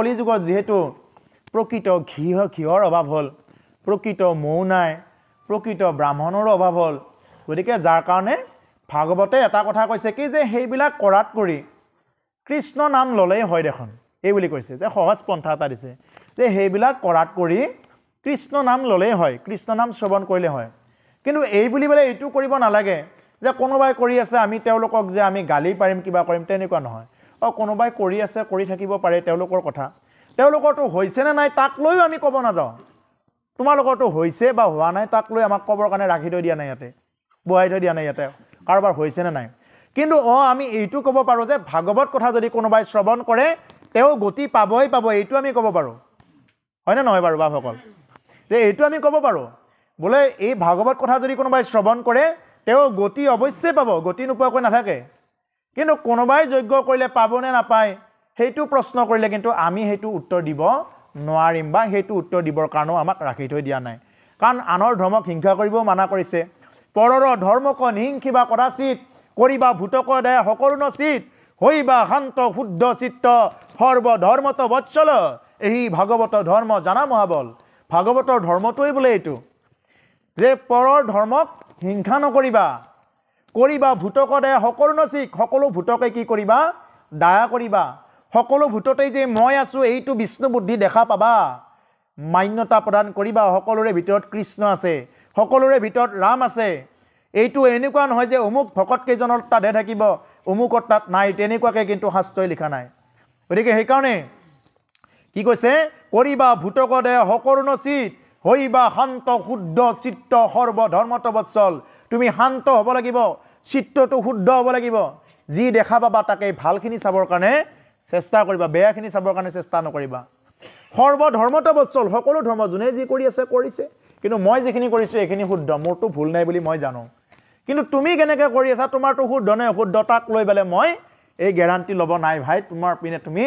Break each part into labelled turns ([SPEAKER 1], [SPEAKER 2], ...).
[SPEAKER 1] কলিযুগত যিহেতু প্ৰকৃত ঘৃহ ঘিহৰ অভাৱ হ'ল প্ৰকৃত মৌ নাই প্ৰকৃত ব্ৰাহ্মণৰো অভাৱ হ'ল গতিকে যাৰ কাৰণে ভাগৱতে এটা কথা কৈছে কি যে সেইবিলাক কৰাত কৰি কৃষ্ণ নাম ল'লেই হয় দেখোন এই বুলি কৈছে যে সহজ পন্থা এটা দিছে যে সেইবিলাক কৰাত কৰি কৃষ্ণ নাম ল'লেই হয় কৃষ্ণ নাম শ্ৰৱণ কৰিলে হয় কিন্তু এই বুলি পেলাই এইটো কৰিব নালাগে যে কোনোবাই কৰি আছে আমি তেওঁলোকক যে আমি গালি পাৰিম কিবা কৰিম তেনেকুৱা নহয় বা কোনোবাই কৰি আছে কৰি থাকিব পাৰে তেওঁলোকৰ কথা তেওঁলোকৰতো হৈছেনে নাই তাক লৈও আমি ক'ব নাযাওঁ তোমালোকৰটো হৈছে বা হোৱা নাই তাক লৈ আমাক ক'বৰ কাৰণে ৰাখি থৈ দিয়া নাই ইয়াতে বহাই থৈ দিয়া নাই ইয়াতে কাৰোবাৰ হৈছে নে নাই কিন্তু অঁ আমি এইটো ক'ব পাৰোঁ যে ভাগৱত কথা যদি কোনোবাই শ্ৰৱণ কৰে তেওঁ গতি পাবই পাব এইটো আমি ক'ব পাৰোঁ হয়নে নহয় বাৰু বাপসকল যে এইটো আমি ক'ব পাৰোঁ বোলে এই ভাগৱত কথা যদি কোনোবাই শ্ৰৱণ কৰে তেওঁ গতি অৱশ্যে পাব গতি নোপোৱাকৈ নাথাকে কিন্তু কোনোবাই যজ্ঞ কৰিলে পাবনে নাপায় সেইটো প্ৰশ্ন কৰিলে কিন্তু আমি সেইটো উত্তৰ দিব নোৱাৰিম বা সেইটো উত্তৰ দিবৰ কাৰণেও আমাক ৰাখি থৈ দিয়া নাই কাৰণ আনৰ ধৰ্মক হিংসা কৰিবও মানা কৰিছে পৰৰ ধৰ্মক নিহিংসিবা কদাচিত কৰিবা ভূতক দেহ সকলো নচিত হৈবা শান্ত শুদ্ধ চিত্ত সৰ্বধৰ্মত বৎসল এই ভাগৱত ধৰ্ম জানা মহাবল ভাগৱতৰ ধৰ্মটোৱেই বোলে এইটো যে পৰৰ ধৰ্মক হিংসা নকৰিবা কৰিবা ভূতক দয়া সকলো নচিক সকলো ভূতকে কি কৰিবা দয়া কৰিবা সকলো ভূততেই যে মই আছোঁ এইটো বিষ্ণু বুদ্ধি দেখা পাবা মান্যতা প্ৰদান কৰিবা সকলোৰে ভিতৰত কৃষ্ণ আছে সকলোৰে ভিতৰত ৰাম আছে এইটো এনেকুৱা নহয় যে অমুক ভকতকেইজনৰ তাতহে থাকিব অমুকত তাত নাই তেনেকুৱাকৈ কিন্তু শাস্ত্ৰই লিখা নাই গতিকে সেইকাৰণে কি কৈছে কৰিবা ভূতকদে সকৰো চিত হৈবা শান্ত শুদ্ধ চিত্ত সৰ্বধৰ্মত বৎসল তুমি শান্ত হ'ব লাগিব চিত্ৰটো শুদ্ধ হ'ব লাগিব যি দেখা পাবা তাকে ভালখিনি চাবৰ কাৰণে চেষ্টা কৰিবা বেয়াখিনি চাবৰ কাৰণে চেষ্টা নকৰিবা সৰ্বধৰ্মতবৎসল সকলো ধৰ্ম যোনে যি কৰি আছে কৰিছে কিন্তু মই যিখিনি কৰিছোঁ এইখিনি শুদ্ধ মোৰতো ভুল নাই বুলি মই জানো কিন্তু তুমি কেনেকৈ কৰি আছা তোমাৰতো শুদ্ধ নে শুদ্ধ তাক লৈ পেলাই মই এই গেৰাণ্টি ল'ব নাই ভাই তোমাৰ পিনে তুমি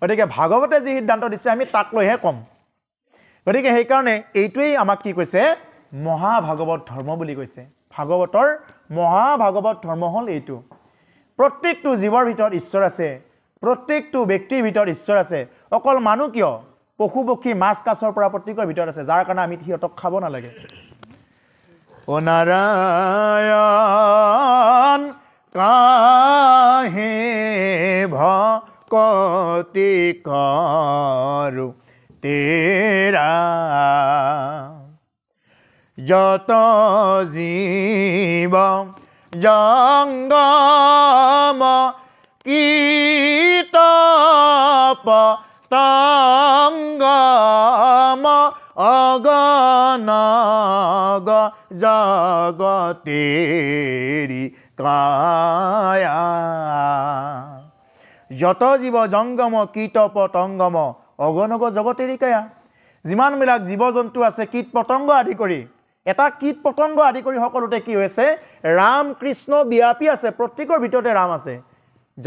[SPEAKER 1] গতিকে ভাগৱতে যি সিদ্ধান্ত দিছে আমি তাক লৈহে ক'ম গতিকে সেইকাৰণে এইটোৱেই আমাক কি কৈছে মহাভাগৱত ধৰ্ম বুলি কৈছে ভাগৱতৰ মহাভাগৱত ধৰ্ম হ'ল এইটো প্ৰত্যেকটো জীৱৰ ভিতৰত ঈশ্বৰ আছে প্ৰত্যেকটো ব্যক্তিৰ ভিতৰত ঈশ্বৰ আছে অকল মানুহ কিয় পশু পক্ষী মাছ কাছৰ পৰা প্ৰত্যেকৰ ভিতৰত আছে যাৰ কাৰণে আমি সিহঁতক খাব নালাগে অনাৰায়ণ কাহে ভকতি তেৰা যত জীৱ জংগম কীতপ তংগম অগণগ জগতেৰি কায়া যত জীৱ জংগম কীতপ তংগম অগণগ জগতেৰি কায়া যিমানবিলাক জীৱ জন্তু আছে কীট পতংগ আদি কৰি এটা কীট পতংগ আদি কৰি সকলোতে কি হৈছে ৰাম কৃষ্ণ বিয়পি আছে প্ৰত্যেকৰ ভিতৰতে ৰাম আছে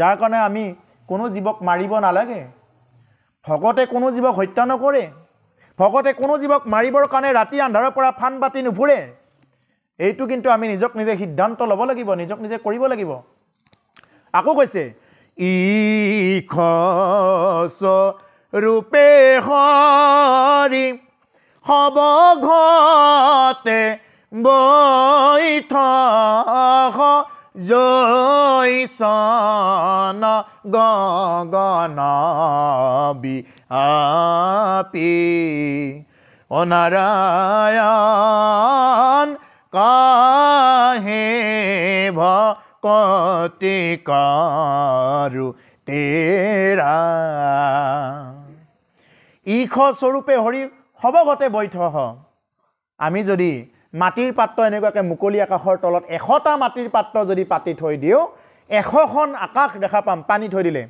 [SPEAKER 1] যাৰ কাৰণে আমি কোনো জীৱক মাৰিব নালাগে ভকতে কোনো জীৱক হত্যা নকৰে ভকতে কোনো জীৱক মাৰিবৰ কাৰণে ৰাতি আন্ধাৰৰ পৰা ফান পাতি নুফুৰে এইটো কিন্তু আমি নিজক নিজে সিদ্ধান্ত ল'ব লাগিব নিজক নিজে কৰিব লাগিব আকৌ কৈছে ই খ হব ঘতে বই থ জৈসন গগন বি আপি ও নারায়ণ কাহে ভ কতি কারু তেরা ইখ স্বরূপে হরি সবগতে বৈধ আমি যদি মাটিৰ পাত্ৰ এনেকুৱাকৈ মুকলি আকাশৰ তলত এশটা মাটিৰ পাত্ৰ যদি পাতি থৈ দিওঁ এশখন আকাশ দেখা পাম পানী থৈ দিলে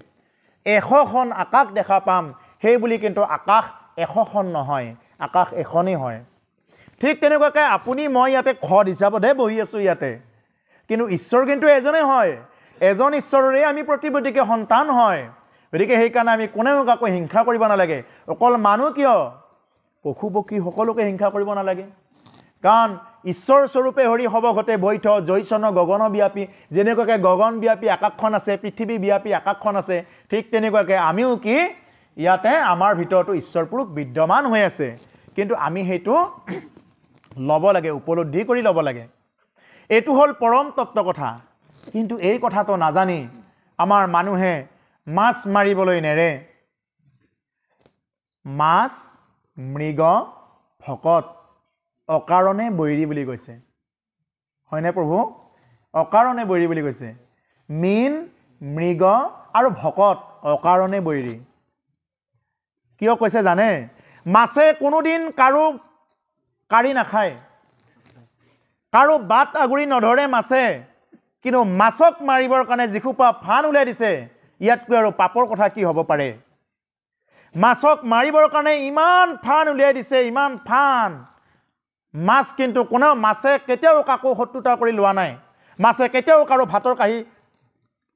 [SPEAKER 1] এশখন আকাশ দেখা পাম সেই বুলি কিন্তু আকাশ এশখন নহয় আকাশ এখনেই হয় ঠিক তেনেকুৱাকৈ আপুনি মই ইয়াতে খদ হিচাপতহে বহি আছোঁ ইয়াতে কিন্তু ঈশ্বৰ কিন্তু এজনেই হয় এজন ঈশ্বৰৰে আমি প্ৰতিপতিকে সন্তান হয় গতিকে সেইকাৰণে আমি কোনেও কাকো হিংসা কৰিব নালাগে অকল মানুহ কিয় পশু পক্ষী সকলোকে হিংসা কৰিব নালাগে কাৰণ ঈশ্বৰ স্বৰূপে হৰি সবঘতে বৈঠ জৈচন গগন ব্যাপী যেনেকুৱাকৈ গগন ব্যাপী আকাশখন আছে পৃথিৱী ব্যাপী আকাশখন আছে ঠিক তেনেকুৱাকৈ আমিও কি ইয়াতে আমাৰ ভিতৰতো ঈশ্বৰ পুৰুষ বিদ্যমান হৈ আছে কিন্তু আমি সেইটো ল'ব লাগে উপলব্ধি কৰি ল'ব লাগে এইটো হ'ল পৰম তত্ত্ব কথা কিন্তু এই কথাটো নাজানি আমাৰ মানুহে মাছ মাৰিবলৈ নেৰে মাছ মৃগ ভকত অকাৰণে বৈৰী বুলি কৈছে হয়নে প্ৰভু অকাৰণে বৈৰী বুলি কৈছে মীন মৃগ আৰু ভকত অকাৰণে বৈৰী কিয় কৈছে জানে মাছে কোনোদিন কাৰো কাঢ়ি নাখায় কাৰো বাট আগুৰি নধৰে মাছে কিন্তু মাছক মাৰিবৰ কাৰণে যিসোপা ফান উলিয়াই দিছে ইয়াতকৈ আৰু পাপৰ কথা কি হ'ব পাৰে মাছক মাৰিবৰ কাৰণে ইমান ফান উলিয়াই দিছে ইমান ফান মাছ কিন্তু কোনো মাছে কেতিয়াও কাকো শত্ৰুতা কৰি লোৱা নাই মাছে কেতিয়াও কাৰো ভাতৰ কাঢ়ি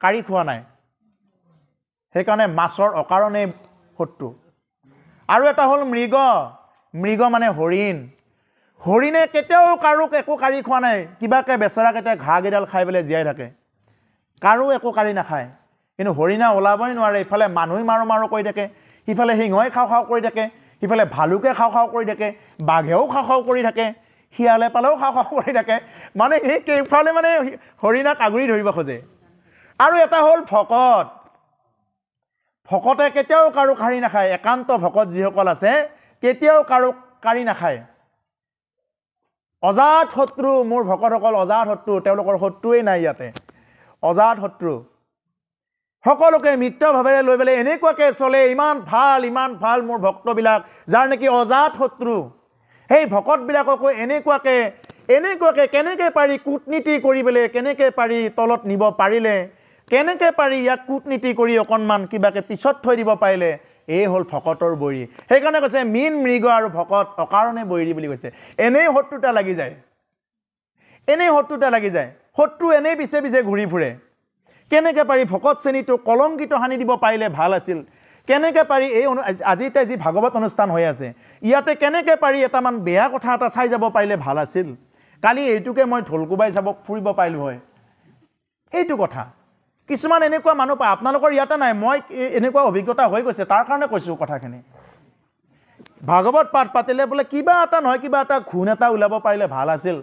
[SPEAKER 1] কাঢ়ি খোৱা নাই সেইকাৰণে মাছৰ অকাৰণেই শত্ৰু আৰু এটা হ'ল মৃগ মৃগ মানে হৰিণ হৰিণে কেতিয়াও কাৰোক একো কাঢ়ি খোৱা নাই কিবাকে বেচেৰাকেইটাই ঘাঁহকেইডাল খাই পেলাই জীয়াই থাকে কাৰো একো কাঢ়ি নাখায় কিন্তু হৰিণা ওলাবই নোৱাৰে ইফালে মানুহ মাৰো মাৰো কৰি থাকে সিফালে সিংহই খাও খাও কৰি থাকে সিফালে ভালুকে খাও খাও কৰি থাকে বাঘেও খাও খাও কৰি থাকে শিয়ালে পালেও খাও খাও কৰি থাকে মানে সেই কেইফালে মানে হৰিণাক আগুৰি ধৰিব খোজে আৰু এটা হ'ল ভকত ভকতে কেতিয়াও কাৰো কাঢ়ি নাখায় একান্ত ভকত যিসকল আছে কেতিয়াও কাৰো কাঢ়ি নাখায় অজাত শত্ৰু মোৰ ভকতসকল অজাত শত্ৰু তেওঁলোকৰ শত্ৰুৱেই নাই ইয়াতে অজাত শত্ৰু সকলোকে মিত্ৰভাৱেৰে লৈ পেলাই এনেকুৱাকৈ চলে ইমান ভাল ইমান ভাল মোৰ ভক্তবিলাক যাৰ নেকি অজাত শত্ৰু সেই ভকতবিলাককো এনেকুৱাকৈ এনেকুৱাকৈ কেনেকৈ পাৰি কূটনীতি কৰি পেলাই কেনেকৈ পাৰি তলত নিব পাৰিলে কেনেকৈ পাৰি ইয়াক কূটনীতি কৰি অকণমান কিবাকৈ পিছত থৈ দিব পাৰিলে এই হ'ল ভকতৰ বৈৰী সেইকাৰণে কৈছে মীন মৃগ আৰু ভকত অকাৰণে বৈৰী বুলি কৈছে এনেই শত্ৰুতা লাগি যায় এনেই শত্ৰুতা লাগি যায় শত্ৰু এনেই পিছে পিছে ঘূৰি ফুৰে কেনেকৈ পাৰি ভকত শ্ৰেণীটো কলংকিত সানি দিব পাৰিলে ভাল আছিল কেনেকৈ পাৰি এই অনু আজি এতিয়া যি ভাগৱত অনুষ্ঠান হৈ আছে ইয়াতে কেনেকৈ পাৰি এটামান বেয়া কথা এটা চাই যাব পাৰিলে ভাল আছিল কালি এইটোকে মই ঢোলকোবাই চাব ফুৰিব পাৰিলোঁ হয় এইটো কথা কিছুমান এনেকুৱা মানুহ পায় আপোনালোকৰ ইয়াতে নাই মই এনেকুৱা অভিজ্ঞতা হৈ গৈছে তাৰ কাৰণে কৈছোঁ কথাখিনি ভাগৱত পাঠ পাতিলে বোলে কিবা এটা নহয় কিবা এটা ঘূণ এটা ওলাব পাৰিলে ভাল আছিল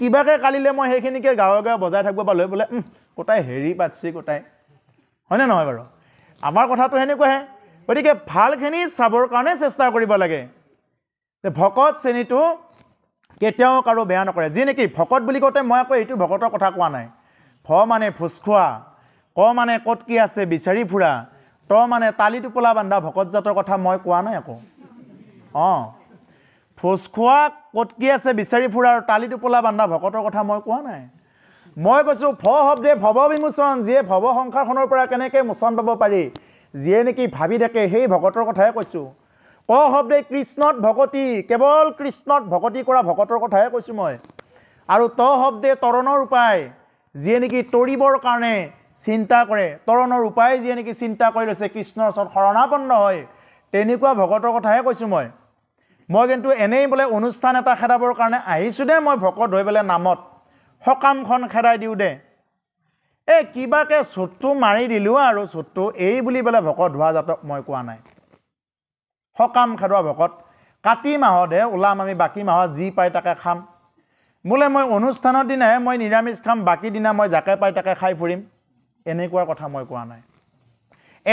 [SPEAKER 1] কিবাকৈ কালিলে মই সেইখিনিকে গাঁৱে গাঁৱে বজাই থাকিব পালোঁ বোলে গোটাই হেৰি পাতিছে গোটাই হয়নে নহয় বাৰু আমাৰ কথাটো সেনেকুৱাহে গতিকে ভালখিনি চাবৰ কাৰণে চেষ্টা কৰিব লাগে যে ভকত শ্ৰেণীটো কেতিয়াও কাৰো বেয়া নকৰে যি নেকি ভকত বুলি কওঁতে মই আকৌ এইটো ভকতৰ কথা কোৱা নাই ভ মানে ভোজ ক মানে ক'ত কি আছে বিচাৰি ফুৰা ত মানে তালি টোপোলা বান্ধা জাতৰ কথা মই কোৱা নাই আকৌ অঁ ভোজ ক'ত কি আছে বিচাৰি ফুৰা আৰু তালি টোপোলা বান্ধা ভকতৰ কথা মই কোৱা নাই মই কৈছোঁ ভ শব্দে ভৱ বিমোচন যিয়ে ভৱ সংসাৰখনৰ পৰা কেনেকৈ মোচন পাব পাৰি যিয়ে নেকি ভাবি থাকে সেই ভকতৰ কথাহে কৈছোঁ ক শব্দে কৃষ্ণত ভকতি কেৱল কৃষ্ণত ভকতি কৰা ভকতৰ কথাহে কৈছোঁ মই আৰু ত শব্দে তৰণৰ উপায় যিয়ে নেকি তৰিবৰ কাৰণে চিন্তা কৰে তৰণৰ উপায় যিয়ে নেকি চিন্তা কৰি লৈছে কৃষ্ণৰ ওচৰত শৰণাপন্ন হয় তেনেকুৱা ভকতৰ কথাহে কৈছোঁ মই মই কিন্তু এনেই বোলে অনুষ্ঠান এটা খেদাবৰ কাৰণে আহিছোঁ দে মই ভকত হৈ পেলাই নামত সকামখন খেদাই দিওঁ দে এই কিবাকে চোটটো মাৰি দিলোঁ আৰু চোটটো এই বুলি পেলাই ভকত ধোৱা জাতক মই কোৱা নাই সকাম খেদোৱা ভকত কাতি মাহতহে ওলাম আমি বাকী মাহত যি পাই তাকে খাম বোলে মই অনুষ্ঠানৰ দিনাহে মই নিৰামিষ খাম বাকী দিনা মই যাকে পাই তাকে খাই ফুৰিম এনেকুৱা কথা মই কোৱা নাই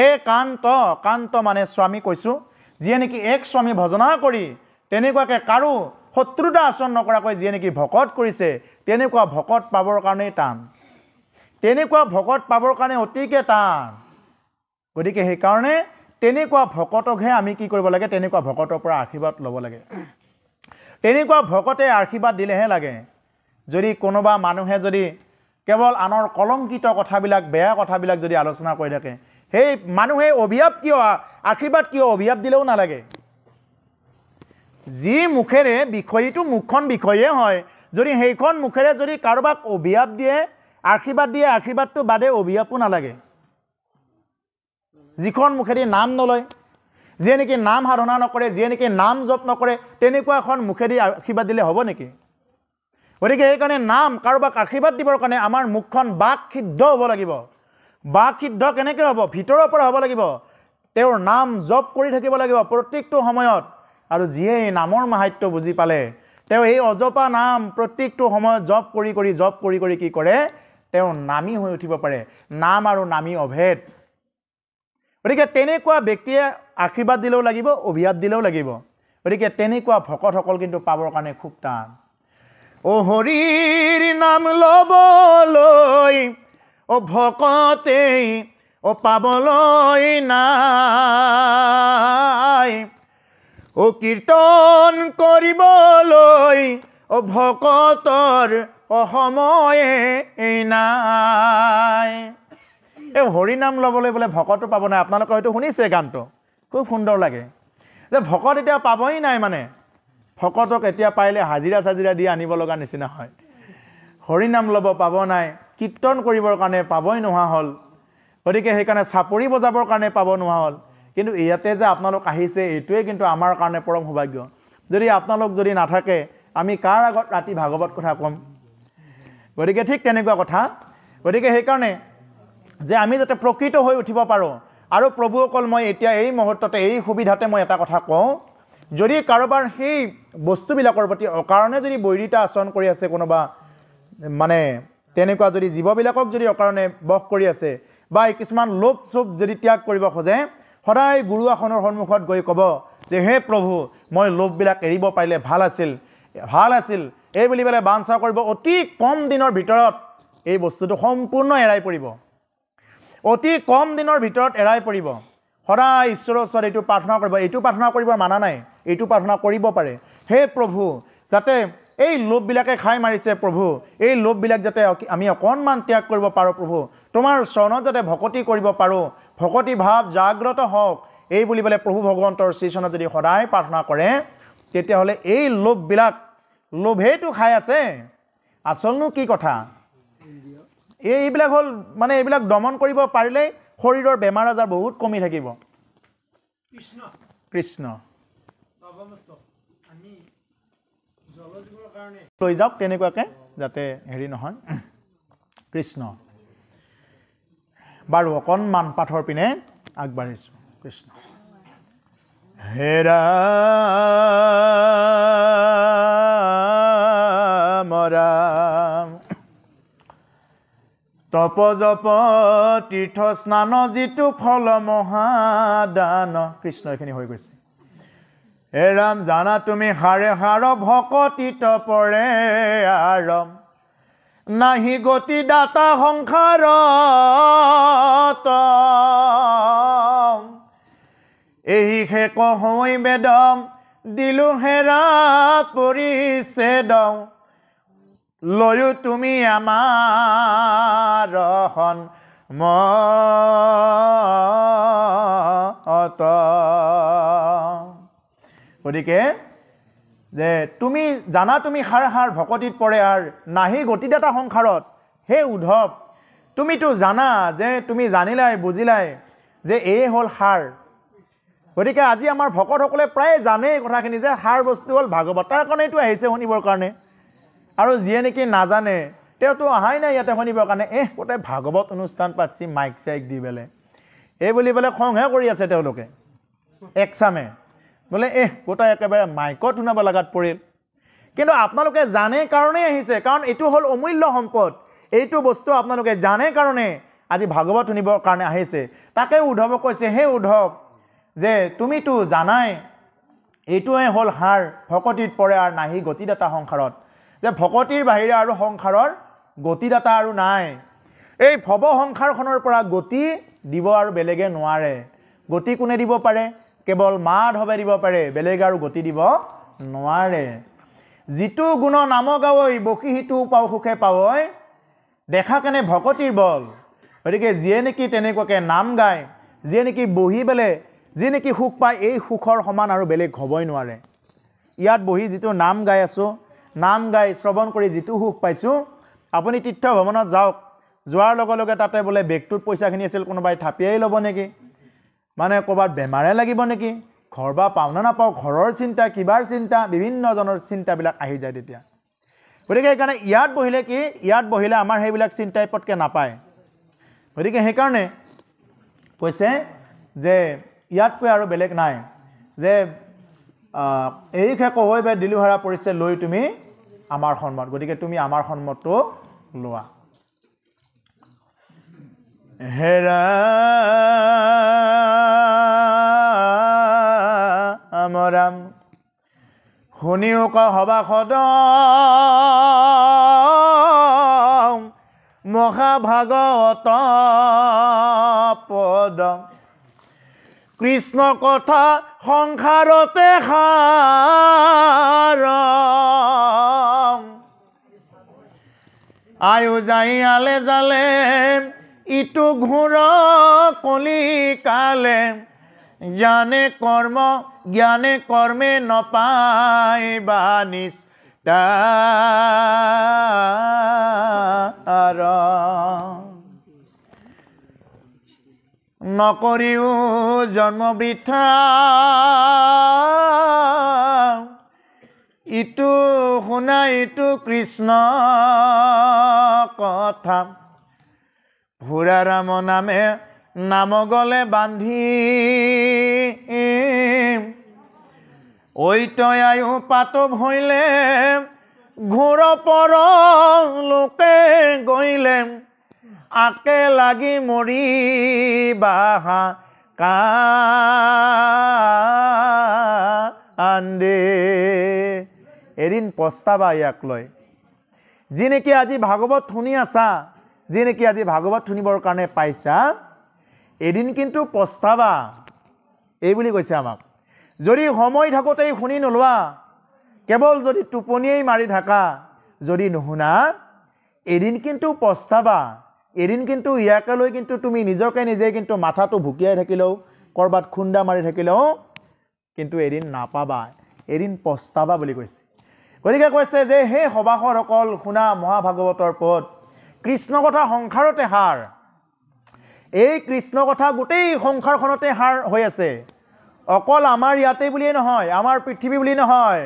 [SPEAKER 1] এ কান্ত কান্ত মানে স্বামী কৈছোঁ যিয়ে নেকি এক স্বামী ভজনা কৰি তেনেকুৱাকৈ কাৰো শত্ৰুতা আচৰণ নকৰাকৈ যিয়ে নেকি ভকত কৰিছে তেনেকুৱা ভকত পাবৰ কাৰণেই টান তেনেকুৱা ভকত পাবৰ কাৰণে অতিকৈ টান গতিকে সেইকাৰণে তেনেকুৱা ভকতকহে আমি কি কৰিব লাগে তেনেকুৱা ভকতৰ পৰা আশীৰ্বাদ ল'ব লাগে তেনেকুৱা ভকতে আশীৰ্বাদ দিলেহে লাগে যদি কোনোবা মানুহে যদি কেৱল আনৰ কলংকিত কথাবিলাক বেয়া কথাবিলাক যদি আলোচনা কৰি থাকে সেই মানুহে অভিয়াপ কিয় আশীৰ্বাদ কিয় অভিয়াপ দিলেও নালাগে যি মুখেৰে বিষয়ীটো মুখখন বিষয়ীয়ে হয় যদি সেইখন মুখেৰে যদি কাৰোবাক অভিয়াপ দিয়ে আশীৰ্বাদ দিয়ে আশীৰ্বাদটো বাদে অভিয়াপো নালাগে যিখন মুখেদি নাম নলয় যিয়ে নেকি নাম সাধনা নকৰে যিয়ে নেকি নাম জপ নকৰে তেনেকুৱা এখন মুখেদি আশীৰ্বাদ দিলে হ'ব নেকি গতিকে সেইকাৰণে নাম কাৰোবাক আশীৰ্বাদ দিবৰ কাৰণে আমাৰ মুখখন বাক সিদ্ধ হ'ব লাগিব বাক সিদ্ধ কেনেকৈ হ'ব ভিতৰৰ পৰা হ'ব লাগিব তেওঁৰ নাম জপ কৰি থাকিব লাগিব প্ৰত্যেকটো সময়ত আৰু যিয়ে এই নামৰ মাহাত্য বুজি পালে তেওঁ এই অজপা নাম প্ৰত্যেকটো সময়ত জপ কৰি কৰি জপ কৰি কৰি কি কৰে তেওঁ নামি হৈ উঠিব পাৰে নাম আৰু নামী অভেদ গতিকে তেনেকুৱা ব্যক্তিয়ে আশীৰ্বাদ দিলেও লাগিব অভিয়াত দিলেও লাগিব গতিকে তেনেকুৱা ভকতসকল কিন্তু পাবৰ কাৰণে খুব টান অ হৰিৰ নাম ল'বলৈ অ ভকতেই অ পাবলৈ নাই ও কীৰ্তন কৰিবলৈ অ ভকতৰ অসময়ে নাই এই হৰিনাম ল'বলৈ বোলে ভকতো পাব নাই আপোনালোকে হয়তো শুনিছে গানটো খুব সুন্দৰ লাগে যে ভকত এতিয়া পাবই নাই মানে ভকতক এতিয়া পাৰিলে হাজিৰা চাজিৰা দি আনিব লগা নিচিনা হয় হৰিনাম ল'ব পাব নাই কীৰ্তন কৰিবৰ কাৰণে পাবই নোহোৱা হ'ল গতিকে সেইকাৰণে চাপৰি বজাবৰ কাৰণে পাব নোহোৱা হ'ল কিন্তু ইয়াতে যে আপোনালোক আহিছে এইটোৱেই কিন্তু আমাৰ কাৰণে পৰম সৌভাগ্য যদি আপোনালোক যদি নাথাকে আমি কাৰ আগত ৰাতি ভাগৱত কথা ক'ম গতিকে ঠিক তেনেকুৱা কথা গতিকে সেইকাৰণে যে আমি যাতে প্ৰকৃত হৈ উঠিব পাৰোঁ আৰু প্ৰভু অকল মই এতিয়া এই মুহূৰ্ততে এই সুবিধাতে মই এটা কথা কওঁ যদি কাৰোবাৰ সেই বস্তুবিলাকৰ প্ৰতি অকাৰণে যদি বৈৰিতা আচৰণ কৰি আছে কোনোবা মানে তেনেকুৱা যদি জীৱবিলাকক যদি অকাৰণে বস কৰি আছে বা কিছুমান লোপ চোপ যদি ত্যাগ কৰিব খোজে সদায় গুৰু আসনৰ সন্মুখত গৈ ক'ব যে হে প্ৰভু মই লোভবিলাক এৰিব পাৰিলে ভাল আছিল ভাল আছিল এই বুলি পেলাই বাঞ্চা কৰিব অতি কম দিনৰ ভিতৰত এই বস্তুটো সম্পূৰ্ণ এৰাই পৰিব অতি কম দিনৰ ভিতৰত এৰাই পৰিব সদায় ঈশ্বৰৰ ওচৰত এইটো প্ৰাৰ্থনা কৰিব এইটো প্ৰাৰ্থনা কৰিব মানা নাই এইটো প্ৰাৰ্থনা কৰিব পাৰে হে প্ৰভু যাতে এই লোভবিলাকে খাই মাৰিছে প্ৰভু এই লোভবিলাক যাতে আমি অকণমান ত্যাগ কৰিব পাৰোঁ প্ৰভু তোমাৰ চৰণত যাতে ভকতি কৰিব পাৰোঁ ভকতি ভাৱ জাগ্ৰত হওক এই বুলি পেলাই প্ৰভু ভগৱন্তৰ শ্ৰীচৰণত যদি সদায় প্ৰাৰ্থনা কৰে তেতিয়াহ'লে এই লোভবিলাক লোভেইটো খাই আছে আচলনো কি কথা এই এইবিলাক হ'ল মানে এইবিলাক দমন কৰিব পাৰিলেই শৰীৰৰ বেমাৰ আজাৰ বহুত কমি থাকিব কৃষ্ণ লৈ যাওক তেনেকুৱাকৈ যাতে হেৰি নহয় কৃষ্ণ বাৰু অকণমান পাঠৰ পিনে আগবাঢ়িছোঁ কৃষ্ণ হেৰা মৰা তপ জপ তীৰ্থ স্নান যিটো ফল মহাদান কৃষ্ণ এইখিনি হৈ গৈছে হে জানা তুমি হাৰে হাৰ ভকতি তপৰে আৰম নাহি গতি দাতা সংসাৰত এই শেষ হৈ বেদম দিলো হেৰা পৰিছে দম লয়ো তুমি আমাৰ মত গতিকে যে তুমি জানা তুমি সাৰ সাৰ ভকতিত পৰে আৰ নাহি গতিদাতা সংসাৰত হে উদ্ধৱ তুমিতো জানা যে তুমি জানিলাই বুজিলাই যে এয়ে হ'ল সাৰ গতিকে আজি আমাৰ ভকতসকলে প্ৰায়ে জানেই কথাখিনি যে সাৰ বস্তু হ'ল ভাগৱত তাৰ কাৰণেইতো আহিছে শুনিবৰ কাৰণে আৰু যিয়ে নেকি নাজানে তেওঁতো অহাই নাই ইয়াতে শুনিবৰ কাৰণে এহ গোটে ভাগৱত অনুষ্ঠান পাতিছি মাইক চাইক দি পেলাই এই বুলি পেলাই খংহে কৰি আছে তেওঁলোকে এক্সামে বোলে এহ গোটাই একেবাৰে মাইকত শুনাব লগাত পৰিল কিন্তু আপোনালোকে জানে কাৰণেই আহিছে কাৰণ এইটো হ'ল অমূল্য সম্পদ এইটো বস্তু আপোনালোকে জানে কাৰণে আজি ভাগৱত শুনিবৰ কাৰণে আহিছে তাকে উদ্ধৱক কৈছে সেই উদ্ধৱ যে তুমিতো জানাই এইটোৱে হ'ল হাৰ ভকতিত পৰে আৰু নাহি গতিদাতা সংসাৰত যে ভকতিৰ বাহিৰে আৰু সংসাৰৰ গতিদাতা আৰু নাই এই ভৱ সংসাৰখনৰ পৰা গতি দিব আৰু বেলেগে নোৱাৰে গতি কোনে দিব পাৰে কেৱল মা ধবাই দিব পাৰে বেলেগ আৰু গতি দিব নোৱাৰে যিটো গুণ নামগাৱৈ বকী সিটো পাও সুখে পাৱৈ দেখা কেনে ভকতিৰ বল গতিকে যিয়ে নেকি তেনেকুৱাকৈ নাম গায় যিয়ে নেকি বহি পেলাই যি নেকি সুখ পায় এই সুখৰ সমান আৰু বেলেগ হ'বই নোৱাৰে ইয়াত বহি যিটো নাম গাই আছোঁ নাম গাই শ্ৰৱণ কৰি যিটো সুখ পাইছোঁ আপুনি তীৰ্থ ভ্ৰমণত যাওক যোৱাৰ লগে লগে তাতে বোলে বেগটোত পইচাখিনি আছিল কোনোবাই থাপিয়াই ল'ব নেকি মানে ক'ৰবাত বেমাৰে লাগিব নেকি ঘৰ বা পাওঁ নে নাপাওঁ ঘৰৰ চিন্তা কিবাৰ চিন্তা বিভিন্নজনৰ চিন্তাবিলাক আহি যায় তেতিয়া গতিকে সেইকাৰণে ইয়াত বহিলে কি ইয়াত বহিলে আমাৰ সেইবিলাক চিন্তাই পটকৈ নাপায় গতিকে সেইকাৰণে কৈছে যে ইয়াতকৈ আৰু বেলেগ নাই যে এই শেষ হৈ বা দিলোহাৰা পৰিছে লৈ তুমি আমাৰ সন্মত গতিকে তুমি আমাৰ সন্মতটো লোৱা হেৰা শুনিয়ক সবাসদ মহাভাগত পদ কৃষ্ণ কথা সংসাৰতে আয়ু যাই আলে জালে ইটো ঘূৰ কলিকালে জ্ঞানে কৰ্ম জ্ঞানে কৰ্মে নপায় বা নিচ নকৰিও জন্ম বৃথা ইটো শুনা ইটো কৃষ্ণ কথা ভূৰা ৰাম নামে নামগলে বান্ধি ঐতয়ায়ু পাতব হইলে ঘোর পর লোকে গইলে আকে লাগি মরি বাহা কান্দে এদিন পস্তাবা ইয়াক লয় যি নেকি আজি ভাগৱত শুনি আছা যি নেকি আজি ভাগৱত শুনিবৰ কাৰণে পাইছা এদিন কিন্তু পস্তাবা বুলি কৈছে আমাক যদি সময় থাকোঁতেই শুনি নোলোৱা কেৱল যদি টোপনিয়েই মাৰি থাকা যদি নুশুনা এদিন কিন্তু পস্তাবা এদিন কিন্তু ইয়াকে লৈ কিন্তু তুমি নিজকে নিজে কিন্তু মাথাটো ভুকিয়াই থাকিলেও ক'ৰবাত খুন্দা মাৰি থাকিলেও কিন্তু এদিন নাপাবা এদিন পস্তাবা বুলি কৈছে গতিকে কৈছে যে সেই সবাসৰ শুনা মহাভাগৱতৰ পদ কৃষ্ণ কথা সংসাৰতে সাৰ এই কৃষ্ণ কথা গোটেই সংসাৰখনতে সাৰ হৈ আছে অকল আমাৰ ইয়াতে বুলিয়েই নহয় আমাৰ পৃথিৱী বুলি নহয়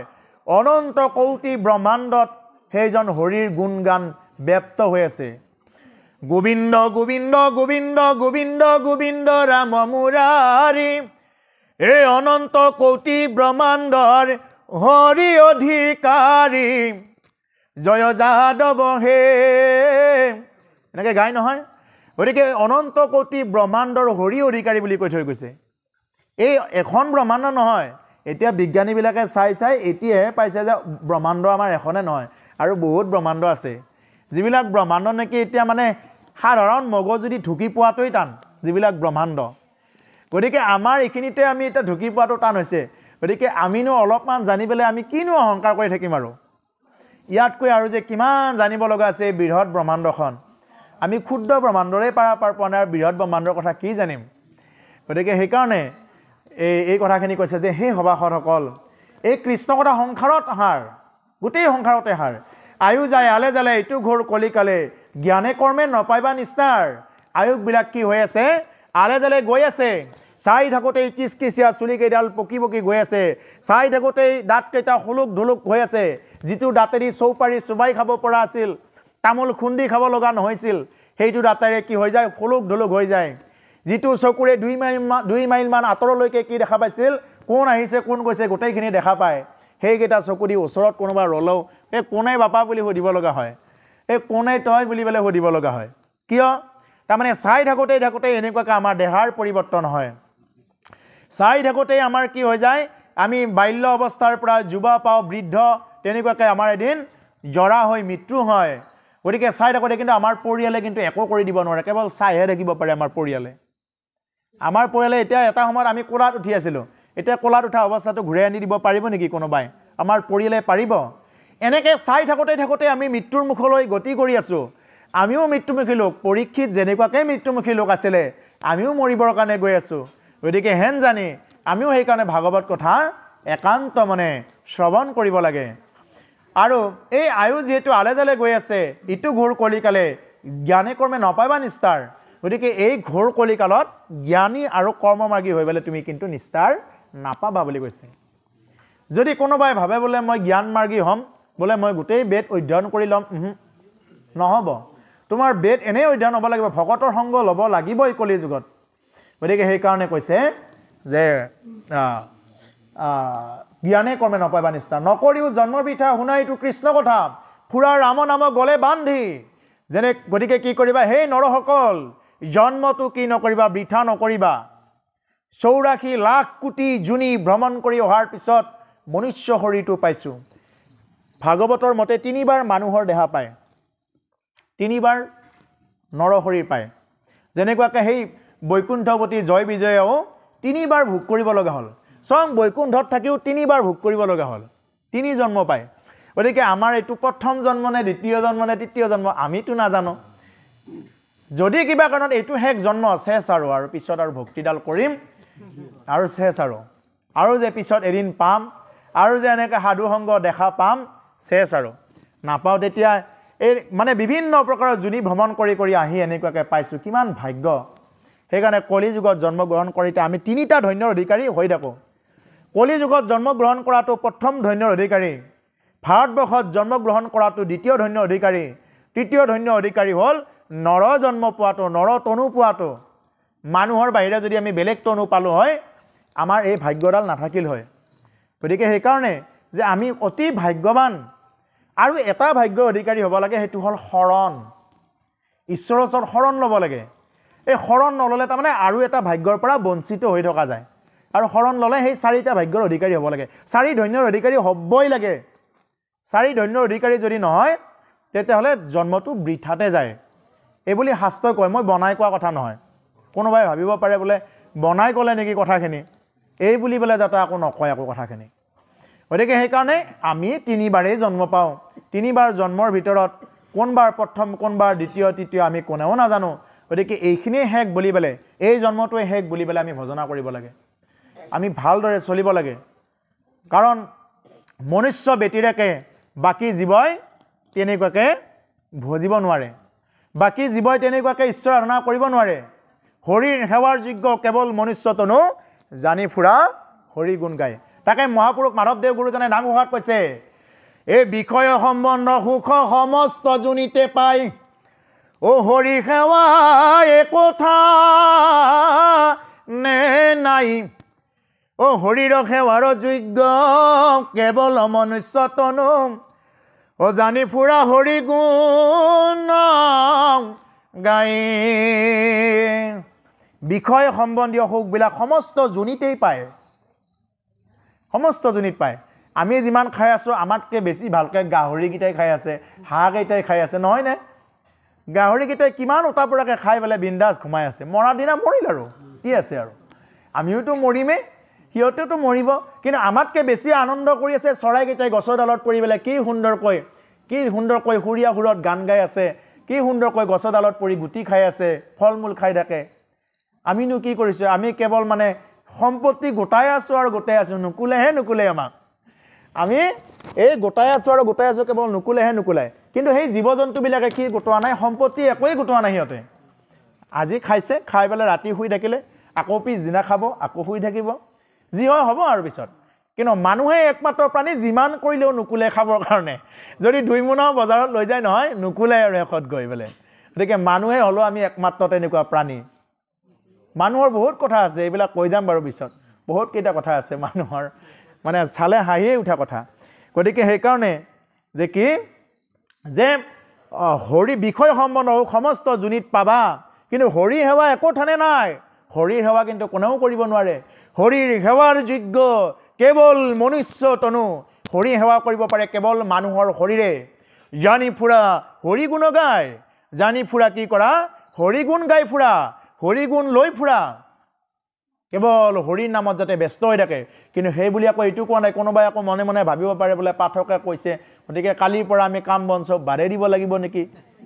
[SPEAKER 1] অনন্ত কৌটি ব্ৰহ্মাণ্ডত সেইজন হৰিৰ গুণ গান ব্যপ্ত হৈ আছে গোবিন্দ গোবিন্দ গোবিন্দ গোবিন্দ গোবিন্দ ৰাম মুৰাৰী এই অনন্ত কৌটি ব্ৰহ্মাণ্ডৰ হৰি অধিকাৰী জয় যাদৱ হে এনেকৈ গাই নহয় গতিকে অনন্ত কোটি ব্ৰহ্মাণ্ডৰ হৰি অধিকাৰী বুলি কৈ থৈ গৈছে এই এখন ব্ৰহ্মাণ্ড নহয় এতিয়া বিজ্ঞানীবিলাকে চাই চাই এতিয়াহে পাইছে যে ব্ৰহ্মাণ্ড আমাৰ এখনে নহয় আৰু বহুত ব্ৰহ্মাণ্ড আছে যিবিলাক ব্ৰহ্মাণ্ড নেকি এতিয়া মানে সাধাৰণ মগজ যদি ঢুকি পোৱাটোৱেই টান যিবিলাক ব্ৰহ্মাণ্ড গতিকে আমাৰ এইখিনিতে আমি এতিয়া ঢুকি পোৱাটো টান হৈছে গতিকে আমিনো অলপমান জানি পেলাই আমি কিনো অহংকাৰ কৰি থাকিম আৰু ইয়াতকৈ আৰু যে কিমান জানিব লগা আছে এই বৃহৎ ব্ৰহ্মাণ্ডখন আমি ক্ষুদ্ৰ ব্ৰহ্মাণ্ডৰেই পাৰা পাৰ পোৱা নাই বৃহৎ ব্ৰহ্মাণ্ডৰ কথা কি জানিম গতিকে সেইকাৰণে এই এই কথাখিনি কৈছে যে সেই সভাসদসকল এই কৃষ্ণ কথা সংসাৰত হাৰ গোটেই সংসাৰতে হাৰ আয়ু যায় আলে জালে ইটো ঘোৰ কলিকালে জ্ঞানে কৰ্মে নপাইবা নিষ্ঠাৰ আয়ুসবিলাক কি হৈ আছে আলে জালে গৈ আছে চাই থাকোঁতেই কিচকিচিয়া চুলিকেইডাল পকি পকি গৈ আছে চাই থাকোঁতেই দাঁতকেইটা সুলুক ধুলুক হৈ আছে যিটো দাঁতেদি চৌপাৰি চুবাই খাব পৰা আছিল তামোল খুন্দি খাব লগা নহৈছিল সেইটো দাঁতেৰে কি হৈ যায় সোলোক ঢুলুক হৈ যায় যিটো চকুৰে দুই মাইল দুই মাইলমান আঁতৰলৈকে কি দেখা পাইছিল কোন আহিছে কোন গৈছে গোটেইখিনি দেখা পায় সেইকেইটা চকু দি ওচৰত কোনোবা ৰ'লেও এই কোনে বাপা বুলি সুধিব লগা হয় এই কোনে তই বুলি পেলাই সুধিব লগা হয় কিয় তাৰমানে চাই থাকোঁতেই থাকোঁতেই এনেকুৱাকৈ আমাৰ দেহাৰ পৰিৱৰ্তন হয় চাই থাকোঁতেই আমাৰ কি হৈ যায় আমি বাল্য অৱস্থাৰ পৰা যুৱা পাওঁ বৃদ্ধ তেনেকুৱাকৈ আমাৰ এদিন জৰা হৈ মৃত্যু হয় গতিকে চাই থাকোঁতে কিন্তু আমাৰ পৰিয়ালে কিন্তু একো কৰি দিব নোৱাৰে কেৱল চাইহে থাকিব পাৰে আমাৰ পৰিয়ালে আমাৰ পৰিয়ালে এতিয়া এটা সময়ত আমি কোলাত উঠি আছিলোঁ এতিয়া কোলাত উঠা অৱস্থাটো ঘূৰাই আনি দিব পাৰিব নেকি কোনোবাই আমাৰ পৰিয়ালে পাৰিব এনেকৈ চাই থাকোঁতে থাকোঁতে আমি মৃত্যুৰ মুখলৈ গতি কৰি আছোঁ আমিও মৃত্যুমুখী লোক পৰীক্ষিত যেনেকুৱাকৈ মৃত্যুমুখী লোক আছিলে আমিও মৰিবৰ কাৰণে গৈ আছোঁ গতিকে হেন জানি আমিও সেইকাৰণে ভাগৱত কথা একান্ত মানে শ্ৰৱণ কৰিব লাগে আৰু এই আয়ু যিহেতু আলে জালে গৈ আছে ইটো ঘোৰ কলিকালে জ্ঞানে কৰ্মে নাপাবা নিস্তাৰ গতিকে এই ঘোৰ কলিকালত জ্ঞানী আৰু কৰ্মমাৰ্গী হৈ পেলাই তুমি কিন্তু নিস্তাৰ নাপাবা বুলি কৈছে যদি কোনোবাই ভাবে বোলে মই জ্ঞানমাৰ্গী হ'ম বোলে মই গোটেই বেদ অধ্যয়ন কৰি ল'ম নহ'ব তোমাৰ বেদ এনেই অধ্যয়ন হ'ব লাগিব ভকতৰ সংগ ল'ব লাগিবই কলি যুগত গতিকে সেইকাৰণে কৈছে যে জ্ঞানে কৰ্মে নপয় নিষ্ঠা নকৰিও জন্ম পিঠা এইটো কৃষ্ণ কথা ফুৰা ৰাম নাম গ'লে বান্ধি যেনে গতিকে কি কৰিবা সেই নৰসকল জন্মটো কি নকৰিবা বৃথা নকৰিবা চৌৰাশী লাখ কোটি জুনি ভ্ৰমণ কৰি অহাৰ পিছত মনুষ্য শৰীৰটো পাইছোঁ ভাগৱতৰ মতে তিনিবাৰ মানুহৰ দেহা পায় তিনিবাৰ নৰশৰীৰ পায় যেনেকুৱাকৈ সেই বৈকুণ্ঠৱতী জয় বিজয়েও তিনিবাৰ ভোগ কৰিব লগা হ'ল স্বয়ং বৈকুণ্ঠত থাকিও তিনিবাৰ ভোগ কৰিব লগা হ'ল তিনি জন্ম পায় গতিকে আমাৰ এইটো প্ৰথম জন্ম নে দ্বিতীয় জন্ম নে তৃতীয় জন্ম আমিতো নাজানো যদি কিবা কাৰণত এইটো শেষ জন্ম চেচ আৰু আৰু পিছত আৰু ভক্তিডাল কৰিম আৰু চেচ আৰু আৰু যে পিছত এদিন পাম আৰু যে এনেকৈ সাধু সংগ দেখা পাম চেচ আৰু নাপাওঁ তেতিয়া এই মানে বিভিন্ন প্ৰকাৰৰ জুনি ভ্ৰমণ কৰি কৰি আহি এনেকুৱাকৈ পাইছোঁ কিমান ভাগ্য সেইকাৰণে কলিযুগত জন্মগ্ৰহণ কৰি আমি তিনিটা ধন্যৰ অধিকাৰী হৈ থাকোঁ কলি যুগত জন্মগ্ৰহণ কৰাটো প্ৰথম ধন্যৰ অধিকাৰী ভাৰতবৰ্ষত জন্মগ্ৰহণ কৰাটো দ্বিতীয় ধন্যৰ অধিকাৰী তৃতীয় ধন্য অধিকাৰী হ'ল নৰ জন্ম পোৱাটো নৰ তনু পোৱাটো মানুহৰ বাহিৰে যদি আমি বেলেগ তনু পালোঁ হয় আমাৰ এই ভাগ্যডাল নাথাকিল হয় গতিকে সেইকাৰণে যে আমি অতি ভাগ্যৱান আৰু এটা ভাগ্যৰ অধিকাৰী হ'ব লাগে সেইটো হ'ল শৰণ ঈশ্বৰৰ ওচৰত শৰণ ল'ব লাগে এই শৰণ নল'লে তাৰমানে আৰু এটা ভাগ্যৰ পৰা বঞ্চিত হৈ থকা যায় আৰু শৰণ ল'লে সেই চাৰিটা ভাগ্যৰ অধিকাৰী হ'ব লাগে চাৰি ধন্যৰ অধিকাৰী হ'বই লাগে চাৰি ধন্যৰ অধিকাৰী যদি নহয় তেতিয়াহ'লে জন্মটো বৃথাতে যায় এইবুলি শাস্ত্ৰই কয় মই বনাই কোৱা কথা নহয় কোনোবাই ভাবিব পাৰে বোলে বনাই ক'লে নেকি কথাখিনি এই বুলি পেলাই যাতে আকৌ নকয় আকৌ কথাখিনি গতিকে সেইকাৰণে আমি তিনিবাৰেই জন্ম পাওঁ তিনিবাৰ জন্মৰ ভিতৰত কোনবাৰ প্ৰথম কোনবাৰ দ্বিতীয় তৃতীয় আমি কোনেও নাজানো গতিকে এইখিনিয়ে শেষ বুলি পেলাই এই জন্মটোৱে শেষ বুলি পেলাই আমি ভজনা কৰিব লাগে আমি ভালদৰে চলিব লাগে কাৰণ মনুষ্য ব্যতিৰেকে বাকী জীৱই তেনেকুৱাকৈ ভজিব নোৱাৰে বাকী জীৱই তেনেকুৱাকৈ ঈশ্বৰ আধনা কৰিব নোৱাৰে হৰিৰ সেৱাৰ যোগ্য কেৱল মনুষ্যতনো জানি ফুৰা হৰি গুণ গায় তাকে মহাপুৰুষ মাধৱদেৱ গুৰুজনে নামঘোষাত কৈছে এই বিষয় সম্বন্ধ সুখ সমস্ত জুনিতে পায় অ' হৰি সেৱা এ নে নাই অ শৰীৰ সেৱাৰ যোগ্য কেৱল মনুষ্য তনু অ জানি ফুৰা হৰি গুণ গাই বিষয় সম্বন্ধীয় সুখবিলাক সমস্ত জুনিতেই পায় সমস্ত জুনিত পায় আমি যিমান খাই আছোঁ আমাতকৈ বেছি ভালকৈ গাহৰিকেইটাই খাই আছে হাঁহকেইটাই খাই আছে নহয়নে গাহৰিকেইটাই কিমান উতাপৰাকৈ খাই পেলাই বিন্দাছ সোমাই আছে মৰাৰ দিনা মৰিল আৰু কি আছে আৰু আমিওতো মৰিমেই সিহঁতেতো মৰিব কিন্তু আমাতকৈ বেছি আনন্দ কৰি আছে চৰাইকেইটাই গছৰ ডালত পৰি পেলাই কি সুন্দৰকৈ কি সুন্দৰকৈ সুৰীয়া সুৰত গান গাই আছে কি সুন্দৰকৈ গছৰ ডালত পৰি গুটি খাই আছে ফল মূল খাই থাকে আমিনো কি কৰিছোঁ আমি কেৱল মানে সম্পত্তি গোটাই আছোঁ আৰু গোটাই আছোঁ নুকুলেহে নুকুলে আমাক আমি এই গোটাই আছোঁ আৰু গোটাই আছোঁ কেৱল নুকুলেহে নুকুলাই কিন্তু সেই জীৱ জন্তুবিলাকে কি গোটোৱা নাই সম্পত্তি একোৱেই গোটোৱা নাই সিহঁতে আজি খাইছে খাই পেলাই ৰাতি শুই থাকিলে আকৌ পিছদিনা খাব আকৌ শুই থাকিব যি হয় হ'ব আৰু পিছত কিন্তু মানুহে একমাত্ৰ প্ৰাণী যিমান কৰিলেও নুকুলে খাবৰ কাৰণে যদি দুই মোনাও বজাৰত লৈ যায় নহয় নুকুলে আৰু শেষত গৈ পেলাই গতিকে মানুহে হ'লেও আমি একমাত্ৰ তেনেকুৱা প্ৰাণী মানুহৰ বহুত কথা আছে এইবিলাক কৈ যাম বাৰু পিছত বহুতকেইটা কথা আছে মানুহৰ মানে চালে হাঁহিয়ে উঠা কথা গতিকে সেইকাৰণে যে কি যে হৰি বিষয় সম্বন্ধ হওক সমস্ত জুনিত পাবা কিন্তু হৰি সেৱা একো থানে নাই হৰিৰ সেৱা কিন্তু কোনেও কৰিব নোৱাৰে হৰিৰ সেৱাৰ যোগ্য কেৱল মনুষ্য তনু হৰি সেৱা কৰিব পাৰে কেৱল মানুহৰ শৰীৰে জানি ফুৰা হৰি গুণ গাই জানি ফুৰা কি কৰা হৰি গুণ গাই ফুৰা হৰি গুণ লৈ ফুৰা কেৱল হৰিৰ নামত যাতে ব্যস্ত হৈ থাকে কিন্তু সেই বুলি আকৌ এইটো কোৱা নাই কোনোবাই আকৌ মনে মনে ভাবিব পাৰে বোলে পাঠকে কৈছে গতিকে কালিৰ পৰা আমি কাম বন চব বাদে দিব লাগিব নেকি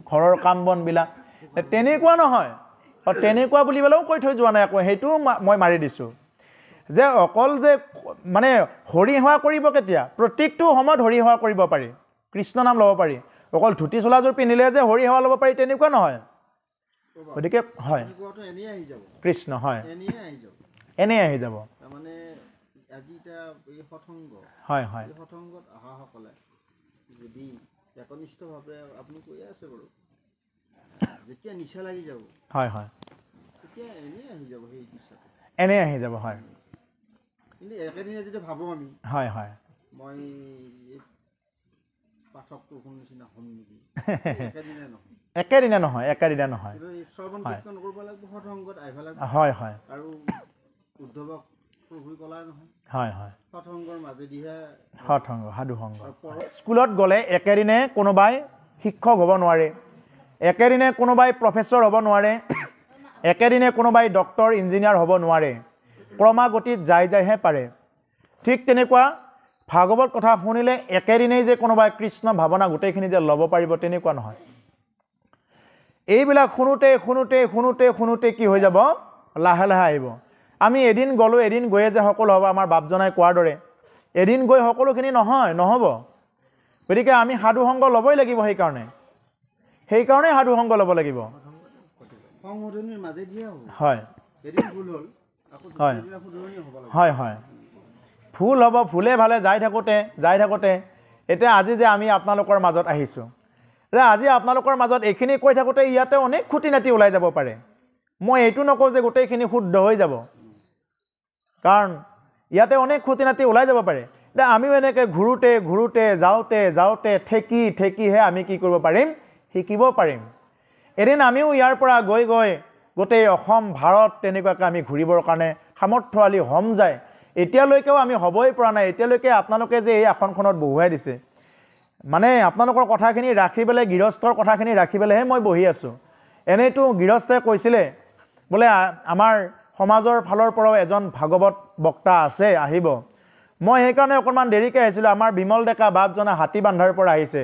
[SPEAKER 1] ঘৰৰ কাম বনবিলাক তেনেকুৱা নহয় তেনেকুৱা বুলি বুলিবলৈও কৈ থৈ যোৱা নাই আকৌ সেইটোও মই মাৰি দিছোঁ যে অকল যে মানে হৰিসেৱা কৰিব কেতিয়া প্ৰত্যেকটো সময়ত হৰিসেৱা কৰিব পাৰি কৃষ্ণ নাম ল'ব পাৰি অকল ধুতি চোলাযোৰ পিন্ধিলে যে হৰিসেৱা ল'ব পাৰি তেনেকুৱা নহয় গতিকে হয় কৃষ্ণ হয় এনেই আহি যাব এনেই আহি যাব হয় কিন্তু নহয় একেদিনা নহয় একেদিনা নহয় হয় হয় আৰু উদ্ধৱক প্ৰভুই স্কুলত গ'লে একেদিনে কোনোবাই শিক্ষক হ'ব নোৱাৰে একেদিনে কোনোবাই প্ৰফেচৰ হ'ব নোৱাৰে একেদিনে কোনোবাই ডক্টৰ ইঞ্জিনিয়াৰ হ'ব নোৱাৰে ক্ৰমাগতিত যাই যাইহে পাৰে ঠিক তেনেকুৱা ভাগৱত কথা শুনিলে একেদিনেই যে কোনোবাই কৃষ্ণ ভাৱনা গোটেইখিনি যে ল'ব পাৰিব তেনেকুৱা নহয় এইবিলাক শুনোতে শুনোতে শুনোতে শুনোতে কি হৈ যাব লাহে লাহে আহিব আমি এদিন গ'লোঁ এদিন গৈয়ে যে সকলো হ'ব আমাৰ বাপজনাই কোৱাৰ দৰে এদিন গৈ সকলোখিনি নহয় নহ'ব গতিকে আমি সাধুসংগ ল'বই লাগিব সেইকাৰণে সেইকাৰণেই সাধুসংগ ল'ব লাগিব হয় হয় ফুল হ'ব ফুলে ভালে যাই থাকোঁতে যাই থাকোঁতে এতিয়া আজি যে আমি আপোনালোকৰ মাজত আহিছোঁ যে আজি আপোনালোকৰ মাজত এইখিনি কৈ থাকোঁতে ইয়াতে অনেক খুটি নাতি ওলাই যাব পাৰে মই এইটো নকওঁ যে গোটেইখিনি শুদ্ধ হৈ যাব কাৰণ ইয়াতে অনেক খুটি নাতি ওলাই যাব পাৰে এতিয়া আমিও এনেকৈ ঘূৰোঁতে ঘূৰোঁতে যাওঁতে যাওঁতে ঠেকি ঠেকিহে আমি কি কৰিব পাৰিম শিকিব পাৰিম এদিন আমিও ইয়াৰ পৰা গৈ গৈ গোটেই অসম ভাৰত তেনেকুৱাকৈ আমি ঘূৰিবৰ কাৰণে সামৰ্থ্যশালী হ'ম যায় এতিয়ালৈকেও আমি হ'বই পৰা নাই এতিয়ালৈকে আপোনালোকে যে এই আসনখনত বহুৱাই দিছে মানে আপোনালোকৰ কথাখিনি ৰাখি পেলাই গৃহস্থৰ কথাখিনি ৰাখি পেলাইহে মই বহি আছোঁ এনেইতো গৃহস্থই কৈছিলে বোলে আমাৰ সমাজৰ ফালৰ পৰাও এজন ভাগৱত বক্তা আছে আহিব মই সেইকাৰণে অকণমান দেৰিকৈ আহিছিলোঁ আমাৰ বিমল ডেকা বাপজনে হাতী বান্ধাৰ পৰা আহিছে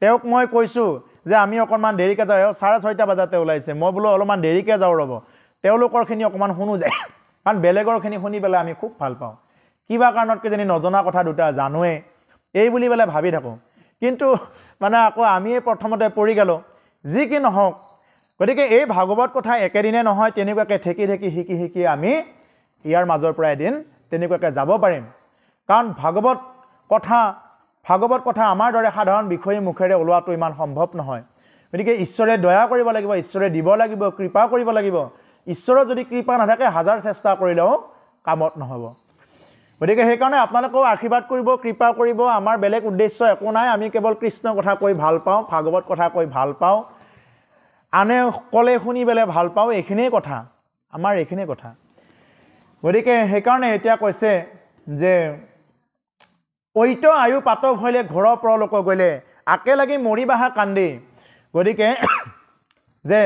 [SPEAKER 1] তেওঁক মই কৈছোঁ যে আমি অকণমান দেৰিকৈ যাওঁ চাৰে ছয়টা বজাতে ওলাইছে মই বোলো অলপমান দেৰিকৈ যাওঁ ৰ'ব তেওঁলোকৰখিনি অকণমান শুনো যে কাৰণ বেলেগৰখিনি শুনি পেলাই আমি খুব ভাল পাওঁ কিবা কাৰণতকৈ কিজানি নজনা কথা দুটা জানোৱে এই বুলি পেলাই ভাবি থাকোঁ কিন্তু মানে আকৌ আমিয়ে প্ৰথমতে পৰি গ'লোঁ যি কি নহওক গতিকে এই ভাগৱত কথা একেদিনে নহয় তেনেকুৱাকৈ ঠেকি ঠেকি শিকি শিকি আমি ইয়াৰ মাজৰ পৰা এদিন তেনেকুৱাকৈ যাব পাৰিম কাৰণ ভাগৱত কথা ভাগৱত কথা আমাৰ দৰে সাধাৰণ বিষয়ী মুখেৰে ওলোৱাটো ইমান সম্ভৱ নহয় গতিকে ঈশ্বৰে দয়া কৰিব লাগিব ঈশ্বৰে দিব লাগিব কৃপা কৰিব লাগিব ঈশ্বৰৰ যদি কৃপা নাথাকে হাজাৰ চেষ্টা কৰিলেও কামত নহ'ব গতিকে সেইকাৰণে আপোনালোকেও আশীৰ্বাদ কৰিব কৃপা কৰিব আমাৰ বেলেগ উদ্দেশ্য একো নাই আমি কেৱল কৃষ্ণ কথা কৈ ভাল পাওঁ ভাগৱত কথা কৈ ভাল পাওঁ আনে ক'লে শুনি পেলাই ভাল পাওঁ এইখিনিয়ে কথা আমাৰ এইখিনিয়ে কথা গতিকে সেইকাৰণে এতিয়া কৈছে যে পৈত আয়ু পাতক হ'লে ঘৰৰ পৰলোক গ'লে আকে একেলগে মৰিবাহা কান্দি গতিকে যে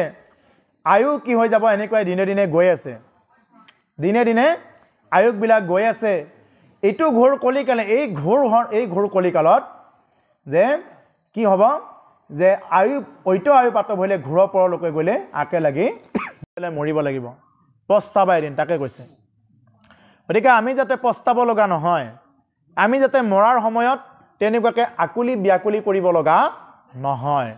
[SPEAKER 1] আয়ু কি হৈ যাব এনেকুৱাই দিনে দিনে গৈ আছে দিনে দিনে আয়ুসবিলাক গৈ আছে এইটো ঘোৰ কলিকালে এই ঘোৰ হ এই ঘোৰ কলিকালত যে কি হ'ব যে আয়ু ঐত আয়ু পাতক হ'লে ঘোৰৰ পৰলৈকে গ'লে আকে লাগি পেলাই মৰিব লাগিব পস্তাবা এদিন তাকে কৈছে গতিকে আমি যাতে পস্তাব লগা নহয় আমি যাতে মৰাৰ সময়ত তেনেকুৱাকৈ আকুলি ব্যাকুলি কৰিব লগা নহয়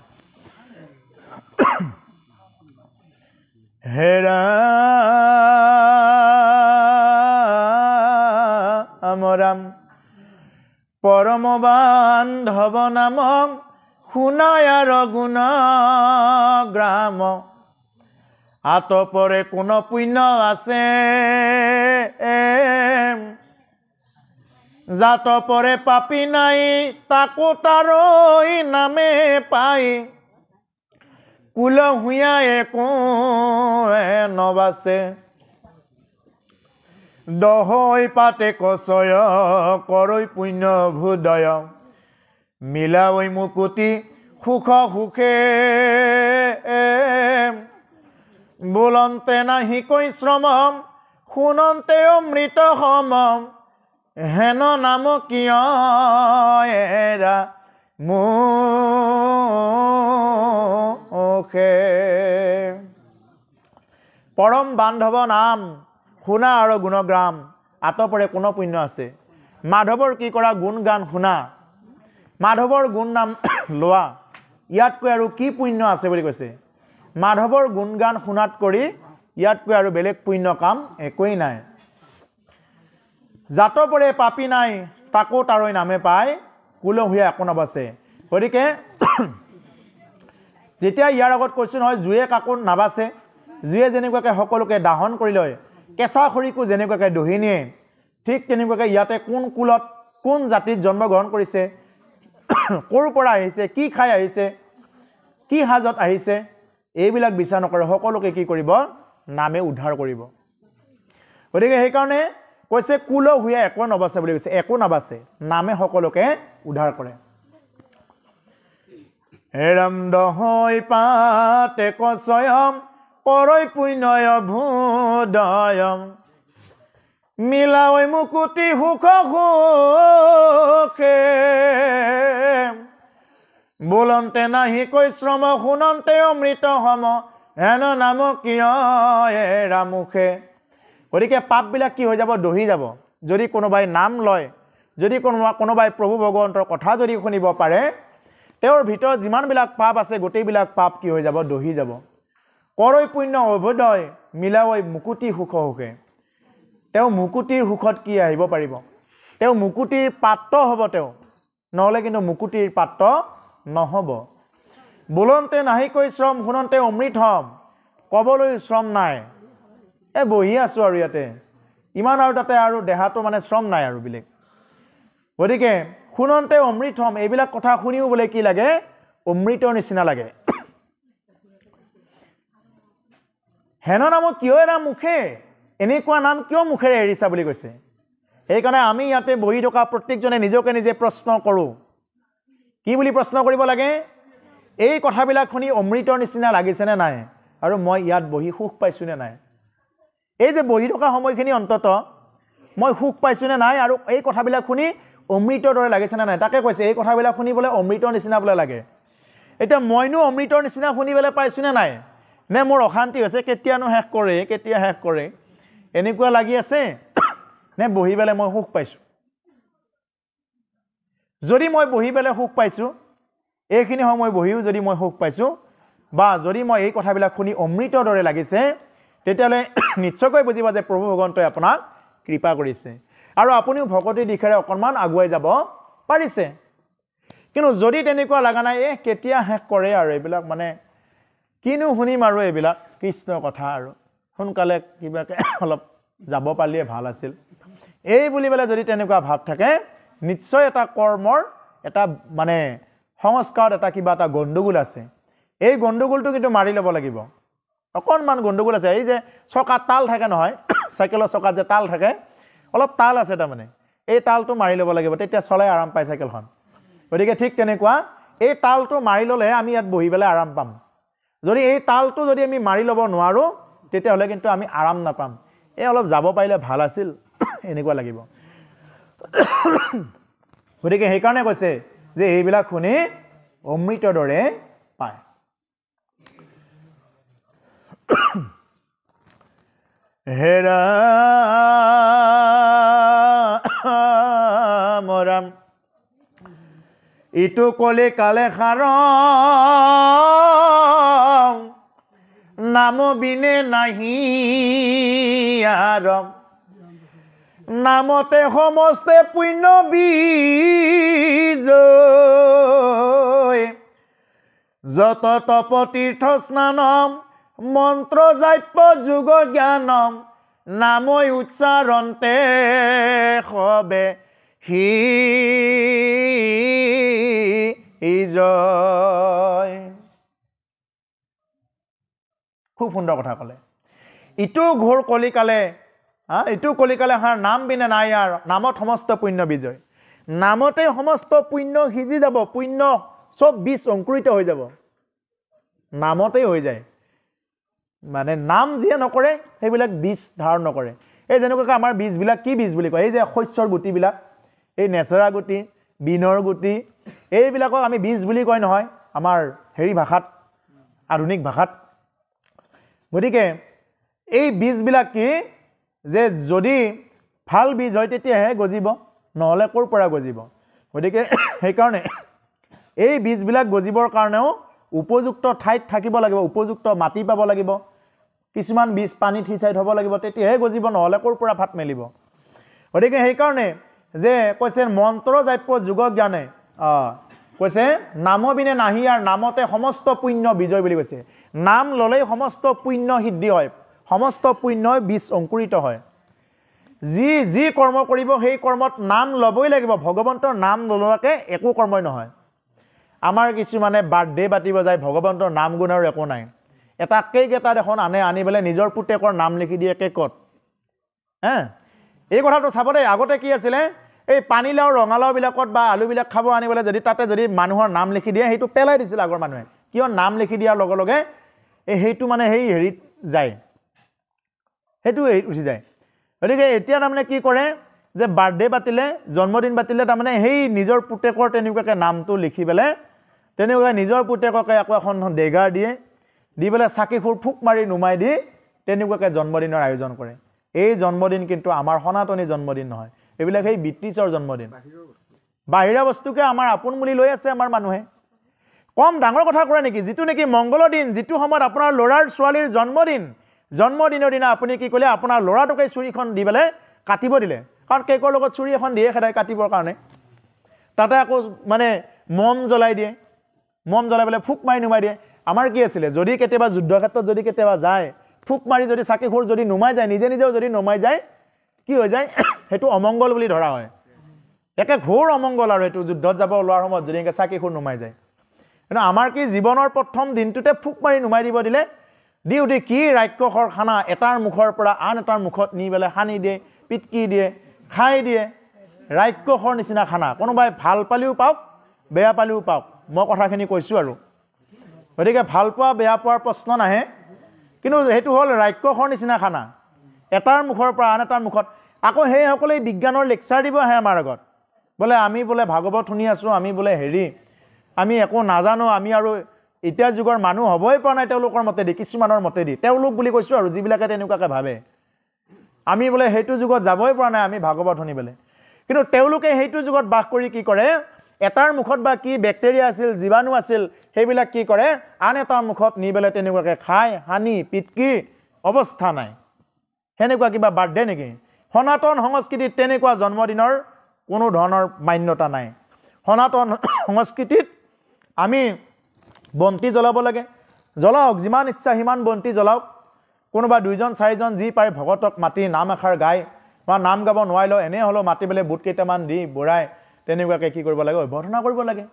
[SPEAKER 1] হেৰা আমৰাম পৰম বান্ধৱ নামক শুনায় গুণ গ্ৰাম আতপৰে কোন পুণ্য আছে জাত পৰে পাপি নাই তাকো তাৰ নামে পাই কুল হুঁয়া একো নবাছে দহৈ পাতে কচয় কৰৈ পুণ্য ভূদয় মিলাৱৈ মুকুতি সুখ সুখে বোলন্তে কৈ শ্ৰমম শুনন্তে অমৃত সমম হেন নাম কিয়েৰা মোষে পৰম বান্ধৱ নাম শুনা আৰু গুণগ্ৰাম আঁতৰে কোনো পুণ্য আছে মাধৱৰ কি কৰা গুণ গান শুনা মাধৱৰ গুণ নাম লোৱা ইয়াতকৈ আৰু কি পুণ্য আছে বুলি কৈছে মাধৱৰ গুণগান শুনাত কৰি ইয়াতকৈ আৰু বেলেগ পুণ্য কাম একোৱেই নাই জাতবৰে পাপী নাই তাকো তাৰৈ নামে পায় কুলহীয়া একো নাবাচে গতিকে যেতিয়া ইয়াৰ আগত কৈছোঁ নহয় জুয়ে কাকো নাবাচে জুয়ে যেনেকুৱাকৈ সকলোকে দাহন কৰি লয় কেঁচা খৰিকো যেনেকুৱাকৈ দহি নিয়ে ঠিক তেনেকুৱাকৈ ইয়াতে কোন কুলত কোন জাতিত জন্মগ্ৰহণ কৰিছে ক'ৰ পৰা আহিছে কি খাই আহিছে কি সাজত আহিছে এইবিলাক বিচাৰ নকৰে সকলোকে কি কৰিব নামে উদ্ধাৰ কৰিব গতিকে সেইকাৰণে কৈছে কুল হুয়া একো নবাচে বুলি কৈছে একো নাবাচে নামে সকলোকে উদ্ধাৰ কৰে হেৰম দহৈ পাতে কয়ম কৰৈ পুণ্যয় ভূদয়ম মিলাৱৈ মুকুতি সুখ সুখে বোলন্তে কৈ শ্ৰম শুনন্তে অমৃত সম হেন নাম কিয় এৰামুখে গতিকে পাপবিলাক কি হৈ যাব দহি যাব যদি কোনোবাই নাম লয় যদি কোনোবা কোনোবাই প্ৰভু ভগৱন্তৰ কথা যদি শুনিব পাৰে তেওঁৰ ভিতৰত যিমানবিলাক পাপ আছে গোটেইবিলাক পাপ কি হৈ যাব দহি যাব কৰৈ পুণ্য অভোদয় মিলাৱৈ মুকুতি সুখ সুখে তেওঁ মুকুতিৰ সুখত কি আহিব পাৰিব তেওঁ মুকুতিৰ পাত্ৰ হ'ব তেওঁ নহ'লে কিন্তু মুকুতিৰ পাত্ৰ নহ'ব বোলন্তে নাহিকৈ শ্ৰম শুনন্তে অমৃত হ'ম ক'বলৈ শ্ৰম নাই এই বহি আছোঁ আৰু ইয়াতে ইমান আৰু তাতে আৰু দেহাটো মানে শ্ৰম নাই আৰু বেলেগ গতিকে শুনন্তে অমৃত হম এইবিলাক কথা শুনিও বোলে কি লাগে অমৃতৰ নিচিনা লাগে হেন নামক কিয় এৰা মুখে এনেকুৱা নাম কিয় মুখেৰে এৰিছা বুলি কৈছে সেইকাৰণে আমি ইয়াতে বহি থকা প্ৰত্যেকজনে নিজকে নিজে প্ৰশ্ন কৰোঁ কি বুলি প্ৰশ্ন কৰিব লাগে এই কথাবিলাক শুনি অমৃতৰ নিচিনা লাগিছেনে নাই আৰু মই ইয়াত বহি সুখ পাইছোঁ নে নাই এই যে বহি থকা সময়খিনি অন্তত মই সুখ নে নাই আৰু এই কথাবিলাক শুনি অমৃতৰ দৰে লাগিছেনে নাই তাকে কৈছে এই কথাবিলাক শুনি বোলে অমৃতৰ নিচিনা বোলে লাগে এতিয়া মইনো অমৃতৰ নিচিনা শুনি পেলাই নে নাই নে মোৰ অশান্তি হৈছে কেতিয়ানো শেষ কৰে কেতিয়া শেষ কৰে এনেকুৱা লাগি আছে নে বহি পেলাই মই সুখ পাইছোঁ যদি মই বহি পেলাই সুখ পাইছোঁ এইখিনি সময় বহিও যদি মই সুখ পাইছোঁ বা যদি মই এই কথাবিলাক শুনি অমৃতৰ দৰে লাগিছে তেতিয়াহ'লে নিশ্চয়কৈ বুজিব যে প্ৰভু ভগৱন্তই আপোনাক কৃপা কৰিছে আৰু আপুনিও ভকতিৰ দিশেৰে অকণমান আগুৱাই যাব পাৰিছে কিন্তু যদি তেনেকুৱা লগা নাই এই কেতিয়া শেষ কৰে আৰু এইবিলাক মানে কিনো শুনিম আৰু এইবিলাক কৃষ্ণৰ কথা আৰু সোনকালে কিবাকৈ অলপ যাব পাৰিলে ভাল আছিল এই বুলি পেলাই যদি তেনেকুৱা ভাৱ থাকে নিশ্চয় এটা কৰ্মৰ এটা মানে সংস্কাৰত এটা কিবা এটা গণ্ডগোল আছে এই গণ্ডগোলটো কিন্তু মাৰি ল'ব লাগিব অকণমান গণ্ডগোল আছে এই যে চকাত তাল থাকে নহয় চাইকেলৰ চকাত যে তাল থাকে অলপ তাল আছে তাৰমানে এই তালটো মাৰি ল'ব লাগিব তেতিয়া চলাই আৰাম পায় চাইকেলখন গতিকে ঠিক তেনেকুৱা এই তালটো মাৰি ল'লে আমি ইয়াত বহি পেলাই আৰাম পাম যদি এই তালটো যদি আমি মাৰি ল'ব নোৱাৰোঁ তেতিয়াহ'লে কিন্তু আমি আৰাম নাপাম এই অলপ যাব পাৰিলে ভাল আছিল এনেকুৱা লাগিব গতিকে সেইকাৰণে কৈছে যে এইবিলাক শুনি অমৃতৰ দৰে পায় হেৰাম ৰাম ইটো কলি কালে সাৰ নাম বিনে নাহি আৰম নামতে সমস্তে পুণ্য বীজ যত তপতীৰ্থ স্নানম মন্ত্ৰ জাপ্য যুগ জ্ঞানম নামই উচ্চাৰণ তে সবে সি খুব সুন্দৰ কথা ক'লে ইটো ঘোৰ কলিকালে হা ইটো কলিকালে হাৰ নাম বিনে নাই আৰু নামত সমস্ত পুণ্য বিজয় নামতে সমস্ত পুণ্য সিজি যাব পুণ্য চব বীজ অংকুৰিত হৈ যাব নামতেই হৈ যায় মানে নাম যিয়ে নকৰে সেইবিলাক বীজ ধাৰণ নকৰে এই যেনেকুৱাকৈ আমাৰ বীজবিলাক কি বীজ বুলি কয় এই যে শস্যৰ গুটিবিলাক এই নেচেৰা গুটি বীনৰ গুটি এইবিলাকক আমি বীজ বুলি কয় নহয় আমাৰ হেৰি ভাষাত আধুনিক ভাষাত গতিকে এই বীজবিলাক কি যে যদি ভাল বীজ হয় তেতিয়াহে গজিব নহ'লে ক'ৰ পৰা গজিব গতিকে সেইকাৰণে এই বীজবিলাক গজিবৰ কাৰণেও উপযুক্ত ঠাইত থাকিব লাগিব উপযুক্ত মাটি পাব লাগিব কিছুমান বীজ পানীত সিঁচাই থ'ব লাগিব তেতিয়াহে গজিব নহ'লে ক'ৰ পৰা ফাট মেলিব গতিকে সেইকাৰণে যে কৈছে মন্ত্ৰ জাপ্য যুগ জ্ঞানে অঁ কৈছে নামবিনে নাহি আৰু নামতে সমস্ত পুণ্য বিজয় বুলি কৈছে নাম ল'লেই সমস্ত পুণ্য সিদ্ধি হয় সমস্ত পুণ্যই বীজ অংকুৰিত হয় যি যি কৰ্ম কৰিব সেই কৰ্মত নাম ল'বই লাগিব ভগৱন্তৰ নাম নোলোৱাকৈ একো কৰ্মই নহয় আমাৰ কিছুমানে বাৰ্থডে পাতিব যায় ভগৱন্তৰ নাম গুণ আৰু একো নাই এটা কেক এটা দেখোন আনে আনি পেলাই নিজৰ পুতেকৰ নাম লিখি দিয়ে কেকত হা এই কথাটো চাব দেই আগতে কি আছিলে এই পানীলাও ৰঙালাওবিলাকত বা আলুবিলাক খাব আনি পেলাই যদি তাতে যদি মানুহৰ নাম লিখি দিয়ে সেইটো পেলাই দিছিল আগৰ মানুহে কিয় নাম লিখি দিয়াৰ লগে লগে এই সেইটো মানে সেই হেৰিত যায় সেইটো হেৰিত উঠি যায় গতিকে এতিয়া তাৰমানে কি কৰে যে বাৰ্থডে পাতিলে জন্মদিন পাতিলে তাৰমানে সেই নিজৰ পুতেকৰ তেনেকুৱাকৈ নামটো লিখি পেলাই তেনেকুৱাকৈ নিজৰ পুতেককে আকৌ এখন ডেগাৰ দিয়ে দি পেলাই চাকি সুৰ ফুক মাৰি নুমাই দি তেনেকুৱাকৈ জন্মদিনৰ আয়োজন কৰে এই জন্মদিন কিন্তু আমাৰ সনাতনী জন্মদিন নহয় এইবিলাক সেই ব্ৰিটিছৰ জন্মদিন বাহিৰা বস্তুকে আমাৰ আপোন বুলি লৈ আছে আমাৰ মানুহে কম ডাঙৰ কথা কৰে নেকি যিটো নেকি মংগলৰ দিন যিটো সময়ত আপোনাৰ ল'ৰাৰ ছোৱালীৰ জন্মদিন জন্মদিনৰ দিনা আপুনি কি ক'লে আপোনাৰ ল'ৰাটোকে চুৰিখন দি পেলাই কাটিব দিলে কাৰণ কেকৰ লগত চুৰি এখন দিয়ে সদায় কাটিবৰ কাৰণে তাতে আকৌ মানে মম জ্বলাই দিয়ে মম জ্বলাই পেলাই ফুক মাৰি নুমাই দিয়ে আমাৰ কি আছিলে যদি কেতিয়াবা ক্ষেত্ৰত যদি কেতিয়াবা যায় ফুক মাৰি যদি চাকি খোৰ যদি নুমাই যায় নিজে নিজেও যদি নুমাই যায় কি হৈ যায় সেইটো অমংগল বুলি ধৰা হয় একে ঘোৰ অমংগল আৰু সেইটো যুদ্ধত যাব ওলোৱাৰ সময়ত যদি এনেকৈ চাকি খোৰ নুমাই যায় কিন্তু আমাৰ কি জীৱনৰ প্ৰথম দিনটোতে ফুক মাৰি নুমাই দিব দিলে দি উঠি কি ৰাক্ষসৰ খানা এটাৰ মুখৰ পৰা আন এটাৰ মুখত নি পেলাই সানি দিয়ে পিটকি দিয়ে খাই দিয়ে ৰাক্ষসৰ নিচিনা খানা কোনোবাই ভাল পালেও পাওক বেয়া পালেও পাওক মই কথাখিনি কৈছোঁ আৰু গতিকে ভাল পোৱা বেয়া পোৱাৰ প্ৰশ্ন নাহে কিন্তু সেইটো হ'ল ৰাক্ষসৰ নিচিনা খানা এটাৰ মুখৰ পৰা আন এটাৰ মুখত আকৌ সেইসকলেই বিজ্ঞানৰ লেকচাৰ দিব আহে আমাৰ আগত বোলে আমি বোলে ভাগৱত শুনি আছোঁ আমি বোলে হেৰি আমি একো নাজানো আমি আৰু এতিয়া যুগৰ মানুহ হ'বই পৰা নাই তেওঁলোকৰ মতেদি কিছুমানৰ মতেদি তেওঁলোক বুলি কৈছোঁ আৰু যিবিলাকে তেনেকুৱাকৈ ভাবে আমি বোলে সেইটো যুগত যাবই পৰা নাই আমি ভাগৱত শুনি বোলে কিন্তু তেওঁলোকে সেইটো যুগত বাস কৰি কি কৰে এটাৰ মুখত বা কি বেক্টেৰিয়া আছিল জীৱাণু আছিল সেইবিলাক কি কৰে আন এটা মুখত নি পেলাই তেনেকুৱাকৈ খাই সানি পিতৃ অৱস্থা নাই সেনেকুৱা কিবা বাৰ্থডে নেকি সনাতন সংস্কৃতিত তেনেকুৱা জন্মদিনৰ কোনো ধৰণৰ মান্যতা নাই সনাতন সংস্কৃতিত আমি বন্তি জ্বলাব লাগে জ্বলাওক যিমান ইচ্ছা সিমান বন্তি জ্বলাওক কোনোবা দুইজন চাৰিজন যি পাৰে ভকতক মাতি নাম আখাৰ গাই বা নাম গাব নোৱাৰিলেও এনেই হ'লেও মাতি পেলাই বুট কেইটামান দি বুঢ়াই তেনেকুৱাকৈ কি কৰিব লাগে অভ্যৰ্থনা কৰিব লাগে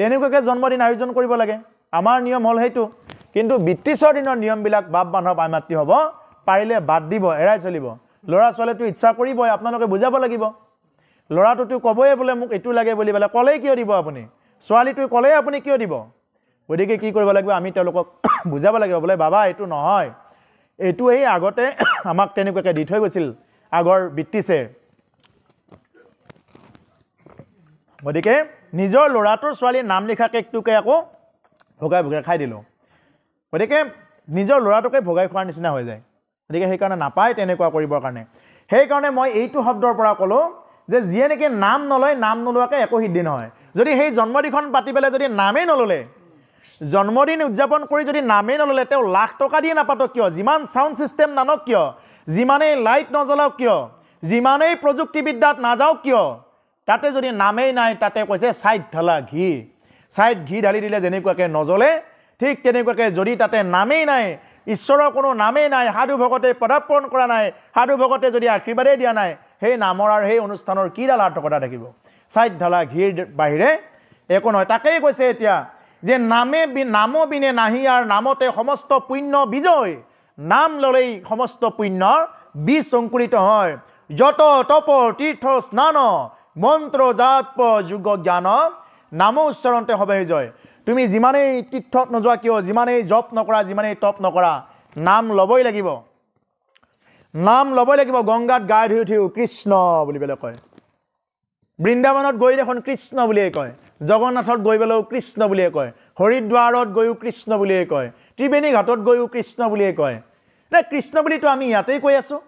[SPEAKER 1] তেনেকুৱাকৈ জন্মদিন আয়োজন কৰিব লাগে আমাৰ নিয়ম হ'ল সেইটো কিন্তু বৃত্তিছৰ দিনৰ নিয়মবিলাক বাপ বান্ধৱ আই মাতৃ হ'ব পাৰিলে বাদ দিব এৰাই চলিব ল'ৰা ছোৱালীটো ইচ্ছা কৰিবই আপোনালোকে বুজাব লাগিব ল'ৰাটোতো ক'বই বোলে মোক এইটো লাগে বুলি পেলাই ক'লেই কিয় দিব আপুনি ছোৱালীটোৱে ক'লেই আপুনি কিয় দিব গতিকে কি কৰিব লাগিব আমি তেওঁলোকক বুজাব লাগিব বোলে বাবা এইটো নহয় এইটো এই আগতে আমাক তেনেকুৱাকৈ দি থৈ গৈছিল আগৰ বৃত্তিছে গতিকে নিজৰ ল'ৰাটোৰ ছোৱালীয়ে নাম লিখা কেকটোকে আকৌ ভগাই ভগাই খাই দিলোঁ গতিকে নিজৰ ল'ৰাটোকে ভগাই খোৱাৰ নিচিনা হৈ যায় গতিকে সেইকাৰণে নাপায় তেনেকুৱা কৰিবৰ কাৰণে সেইকাৰণে মই এইটো শব্দৰ পৰা ক'লোঁ যে যিয়ে নেকি নাম নলয় নাম নোলোৱাকৈ একো সিদ্ধি নহয় যদি সেই জন্মদিনখন পাতি পেলাই যদি নামেই নল'লে জন্মদিন উদযাপন কৰি যদি নামেই নল'লে তেওঁ লাখ টকা দিয়ে নাপাতক কিয় যিমান ছাউণ্ড ছিষ্টেম নানক কিয় যিমানেই লাইট নজ্বলাওক কিয় যিমানেই প্ৰযুক্তিবিদ্যাত নাযাওক কিয় তাতে যদি নামেই নাই তাতে কৈছে চাইড ঢালা ঘি চাইড ঘি ঢালি দিলে যেনেকুৱাকৈ নজ্বলে ঠিক তেনেকুৱাকৈ যদি তাতে নামেই নাই ঈশ্বৰৰ কোনো নামেই নাই সাধু ভকতে পদাৰ্পণ কৰা নাই সাধু ভকতে যদি আশীৰ্বাদেই দিয়া নাই সেই নামৰ আৰু সেই অনুষ্ঠানৰ কি ডালাৰ্থকতা থাকিব চাইড ঢালা ঘিৰ বাহিৰে একো নহয় তাকেই কৈছে এতিয়া যে নামে বি বিনে নাহি আৰু নামতে সমস্ত পুণ্য বিজয় নাম ল'লেই সমস্ত পুণ্যৰ বীজ অংকুৰিত হয় যত তপ তীৰ্থ স্নান মন্ত্ৰ জাপ যোগ জ্ঞান নাম উচ্চাৰণতে হবে জয় তুমি যিমানেই তীৰ্থত নোযোৱা কিয় যিমানেই জপ নকৰা যিমানেই তপ নকৰা নাম ল'বই লাগিব নাম ল'বই লাগিব গংগাত গা ধুই উঠিও কৃষ্ণ বুলি পেলাই কয় বৃন্দাবনত গৈ দেখোন কৃষ্ণ বুলিয়েই কয় জগন্নাথত গৈ পেলাইও কৃষ্ণ বুলিয়ে কয় হৰিদ্বাৰত গৈও কৃষ্ণ বুলিয়েই কয় ত্ৰিবেণী ঘাটত গৈও কৃষ্ণ বুলিয়েই কয় নাই কৃষ্ণ বুলিতো আমি ইয়াতেই কৈ আছোঁ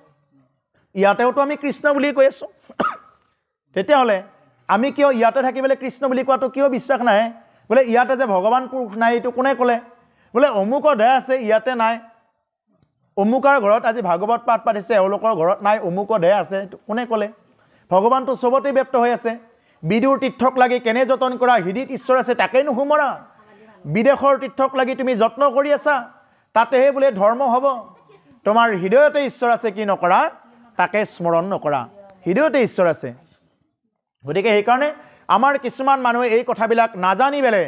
[SPEAKER 1] ইয়াতেওতো আমি কৃষ্ণ বুলিয়েই কৈ আছোঁ তেতিয়াহ'লে আমি কিয় ইয়াতে থাকিবলৈ কৃষ্ণ বুলি কোৱাটো কিয় বিশ্বাস নাই বোলে ইয়াতে যে ভগৱান পুৰুষ নাই এইটো কোনে ক'লে বোলে অমুকৰ দেহ আছে ইয়াতে নাই অমুকৰ ঘৰত আজি ভাগৱত পাঠ পাতিছে এওঁলোকৰ ঘৰত নাই অমুকৰ দেহ আছে এইটো কোনে ক'লে ভগৱানটো চবতেই ব্যক্ত হৈ আছে বিদুৰ তীৰ্থক লাগি কেনে যতন কৰা হৃদিত ঈশ্বৰ আছে তাকেই সোমৰা বিদেশৰ তীৰ্থক লাগি তুমি যত্ন কৰি আছা তাতেহে বোলে ধৰ্ম হ'ব তোমাৰ হৃদয়তে ঈশ্বৰ আছে কি নকৰা তাকে স্মৰণ নকৰা হৃদয়তে ঈশ্বৰ আছে গতিকে সেইকাৰণে আমাৰ কিছুমান মানুহে এই কথাবিলাক নাজানি পেলাই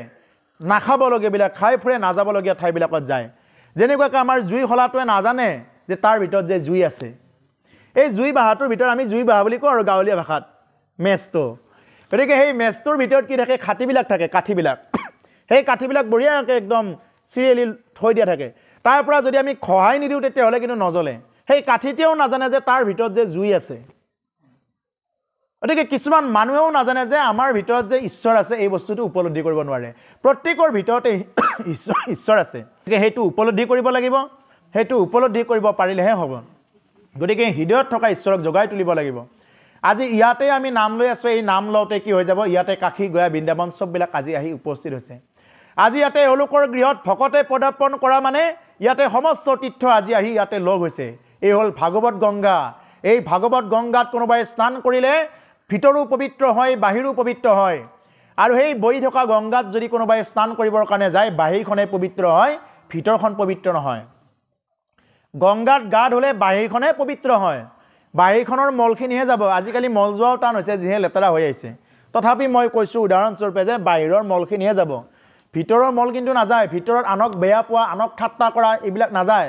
[SPEAKER 1] নাখাবলগীয়াবিলাক খাই ফুৰে নাযাবলগীয়া ঠাইবিলাকত যায় যেনেকুৱাকৈ আমাৰ জুই শলাটোৱে নাজানে যে তাৰ ভিতৰত যে জুই আছে এই জুই বাহাটোৰ ভিতৰত আমি জুই বাহা বুলি কওঁ আৰু গাঁৱলীয়া ভাষাত মেজটো গতিকে সেই মেজটোৰ ভিতৰত কি থাকে খাটিবিলাক থাকে কাঠিবিলাক সেই কাঠিবিলাক বঢ়িয়াকৈ একদম চিৰিয়েলি থৈ দিয়া থাকে তাৰ পৰা যদি আমি খহাই নিদিওঁ তেতিয়াহ'লে কিন্তু নজ্বলে সেই কাঠিতেও নাজানে যে তাৰ ভিতৰত যে জুই আছে গতিকে কিছুমান মানুহেও নাজানে যে আমাৰ ভিতৰত যে ঈশ্বৰ আছে এই বস্তুটো উপলব্ধি কৰিব নোৱাৰে প্ৰত্যেকৰ ভিতৰতে ঈশ্বৰ ঈশ্বৰ আছে গতিকে সেইটো উপলব্ধি কৰিব লাগিব সেইটো উপলব্ধি কৰিব পাৰিলেহে হ'ব গতিকে হৃদয়ত থকা ঈশ্বৰক জগাই তুলিব লাগিব আজি ইয়াতে আমি নাম লৈ আছোঁ এই নাম লওঁতে কি হৈ যাব ইয়াতে কাশী গয়া বৃন্দাবন চববিলাক আজি আহি উপস্থিত হৈছে আজি ইয়াতে এওঁলোকৰ গৃহত ভকতে পদাৰ্পণ কৰা মানে ইয়াতে সমস্ত তীৰ্থ আজি আহি ইয়াতে লগ হৈছে এই হ'ল ভাগৱত গংগা এই ভাগৱত গংগাত কোনোবাই স্নান কৰিলে ভিতৰো পবিত্ৰ হয় বাহিৰো পবিত্ৰ হয় আৰু সেই বৈ থকা গংগাত যদি কোনোবাই স্নান কৰিবৰ কাৰণে যায় বাহিৰখনে পবিত্ৰ হয় ভিতৰখন পবিত্ৰ নহয় গংগাত গা ধুলে বাহিৰখনে পবিত্ৰ হয় বাহিৰখনৰ মলখিনিহে যাব আজিকালি মল যোৱাও টান হৈছে যিহে লেতেৰা হৈ আহিছে তথাপি মই কৈছোঁ উদাহৰণস্বৰূপে যে বাহিৰৰ মলখিনিহে যাব ভিতৰৰ মল কিন্তু নাযায় ভিতৰত আনক বেয়া পোৱা আনক ঠাট্টা কৰা এইবিলাক নাযায়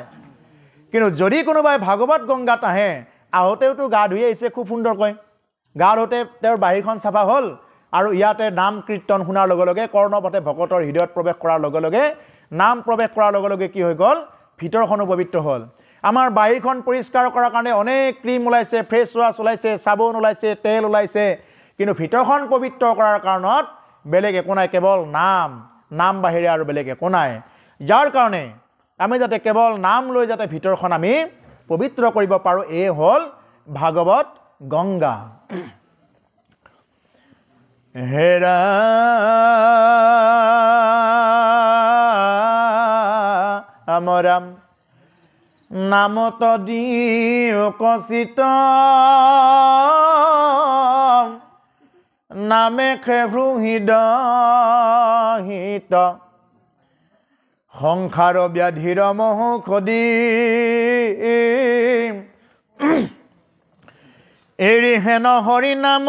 [SPEAKER 1] কিন্তু যদি কোনোবাই ভাগৱত গংগাত আহে আহোঁতেওতো গা ধুই আহিছে খুব সুন্দৰকৈ গা গাঢ়োতে তেওঁৰ বাহিৰখন চাফা হ'ল আৰু ইয়াতে নাম কীৰ্তন শুনাৰ লগে লগে কৰ্ণপথে ভকতৰ হৃদয়ত প্ৰৱেশ কৰাৰ লগে লগে নাম প্ৰৱেশ কৰাৰ লগে লগে কি হৈ গ'ল ভিতৰখনো পবিত্ৰ হ'ল আমাৰ বাহিৰখন পৰিষ্কাৰ কৰাৰ কাৰণে অনেক ক্ৰীম ওলাইছে ফ্ৰেছ ৱাছ ওলাইছে চাবোন ওলাইছে তেল ওলাইছে কিন্তু ভিতৰখন পবিত্ৰ কৰাৰ কাৰণত বেলেগ একো নাই কেৱল নাম নাম বাহিৰে আৰু বেলেগ একো নাই যাৰ কাৰণে আমি যাতে কেৱল নাম লৈ যাতে ভিতৰখন আমি পবিত্ৰ কৰিব পাৰোঁ এই হ'ল ভাগৱত গঙ্গা হেরা আমরাম নাম তদি কচিত নামে খেভ্ৰু হৃদহিত সংসাৰ ব্যাধিৰ মহৌষধি এৰি হেন হৰিনাম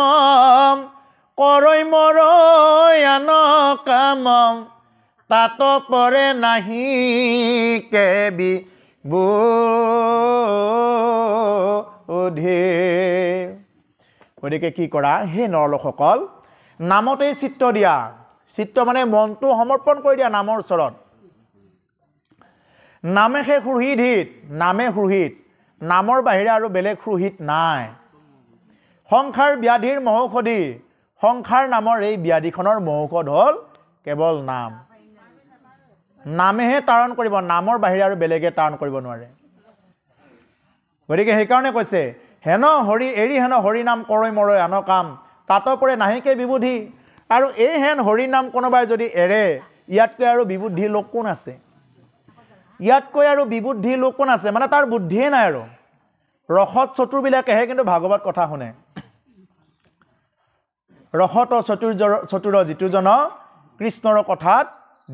[SPEAKER 1] কৰৈ মৰৈ আন কাম তাত পৰে নাহি কেবি বুধি গতিকে কি কৰা সেই নৰলোকসকল নামতেই চিত্ৰ দিয়া চিত্ৰ মানে মনটো সমৰ্পণ কৰি দিয়া নামৰ ওচৰত নামে সেই সুৰহিত নামে সুৰহিত নামৰ বাহিৰে আৰু বেলেগ সুৰহিত নাই সংসাৰ ব্যাধিৰ মহৌষধি সংসাৰ নামৰ এই ব্যাধিখনৰ মহৌষধ হ'ল কেৱল নাম নামেহে তাৰণ কৰিব নামৰ বাহিৰে আৰু বেলেগে তাৰণ কৰিব নোৱাৰে গতিকে সেইকাৰণে কৈছে হেন হৰি এৰি হেন হৰি নাম কৰৈ মৰৈ আন কাম তাতো পৰে নাহিকে বিবুধি আৰু এই হেন হৰি নাম কোনোবাই যদি এৰে ইয়াতকৈ আৰু বিবুদ্ধি লোক কোন আছে ইয়াতকৈ আৰু বিবুদ্ধি লোক কোন আছে মানে তাৰ বুদ্ধিয়ে নাই আৰু ৰসদ চতুৰবিলাকেহে কিন্তু ভাগৱত কথা শুনে ৰহত চতুৰ্য চতুৰ যিটোজন কৃষ্ণৰ কথাত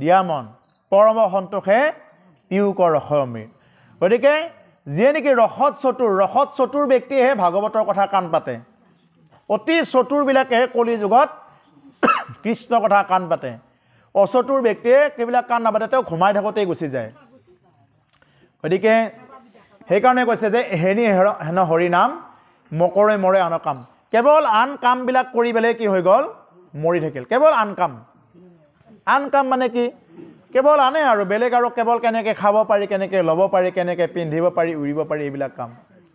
[SPEAKER 1] দিয়া মন পৰম সন্তোষে পিয়ুক ৰসমীৰ গতিকে যিয়ে নেকি ৰসত চতুৰ ৰসত চতুৰ ব্যক্তিয়েহে ভাগৱতৰ কথা কাণ পাতে অতি চতুৰবিলাকে যুগত কৃষ্ণৰ কথা কাণ পাতে অচতুৰ ব্যক্তিয়ে সেইবিলাক কাণ নাপাতে তেওঁ ঘুমাই থাকোঁতেই গুচি যায় গতিকে সেইকাৰণে কৈছে যে হেনি হেন হৰি নাম মকৰে মৰে আনকাম কেৱল আন কামবিলাক কৰি পেলাই কি হৈ গ'ল মৰি থাকিল কেৱল আন কাম আন কাম মানে কি কেৱল আনে আৰু বেলেগ আৰু কেৱল কেনেকৈ খাব পাৰি কেনেকৈ ল'ব পাৰি কেনেকৈ পিন্ধিব পাৰি উৰিব পাৰি এইবিলাক কাম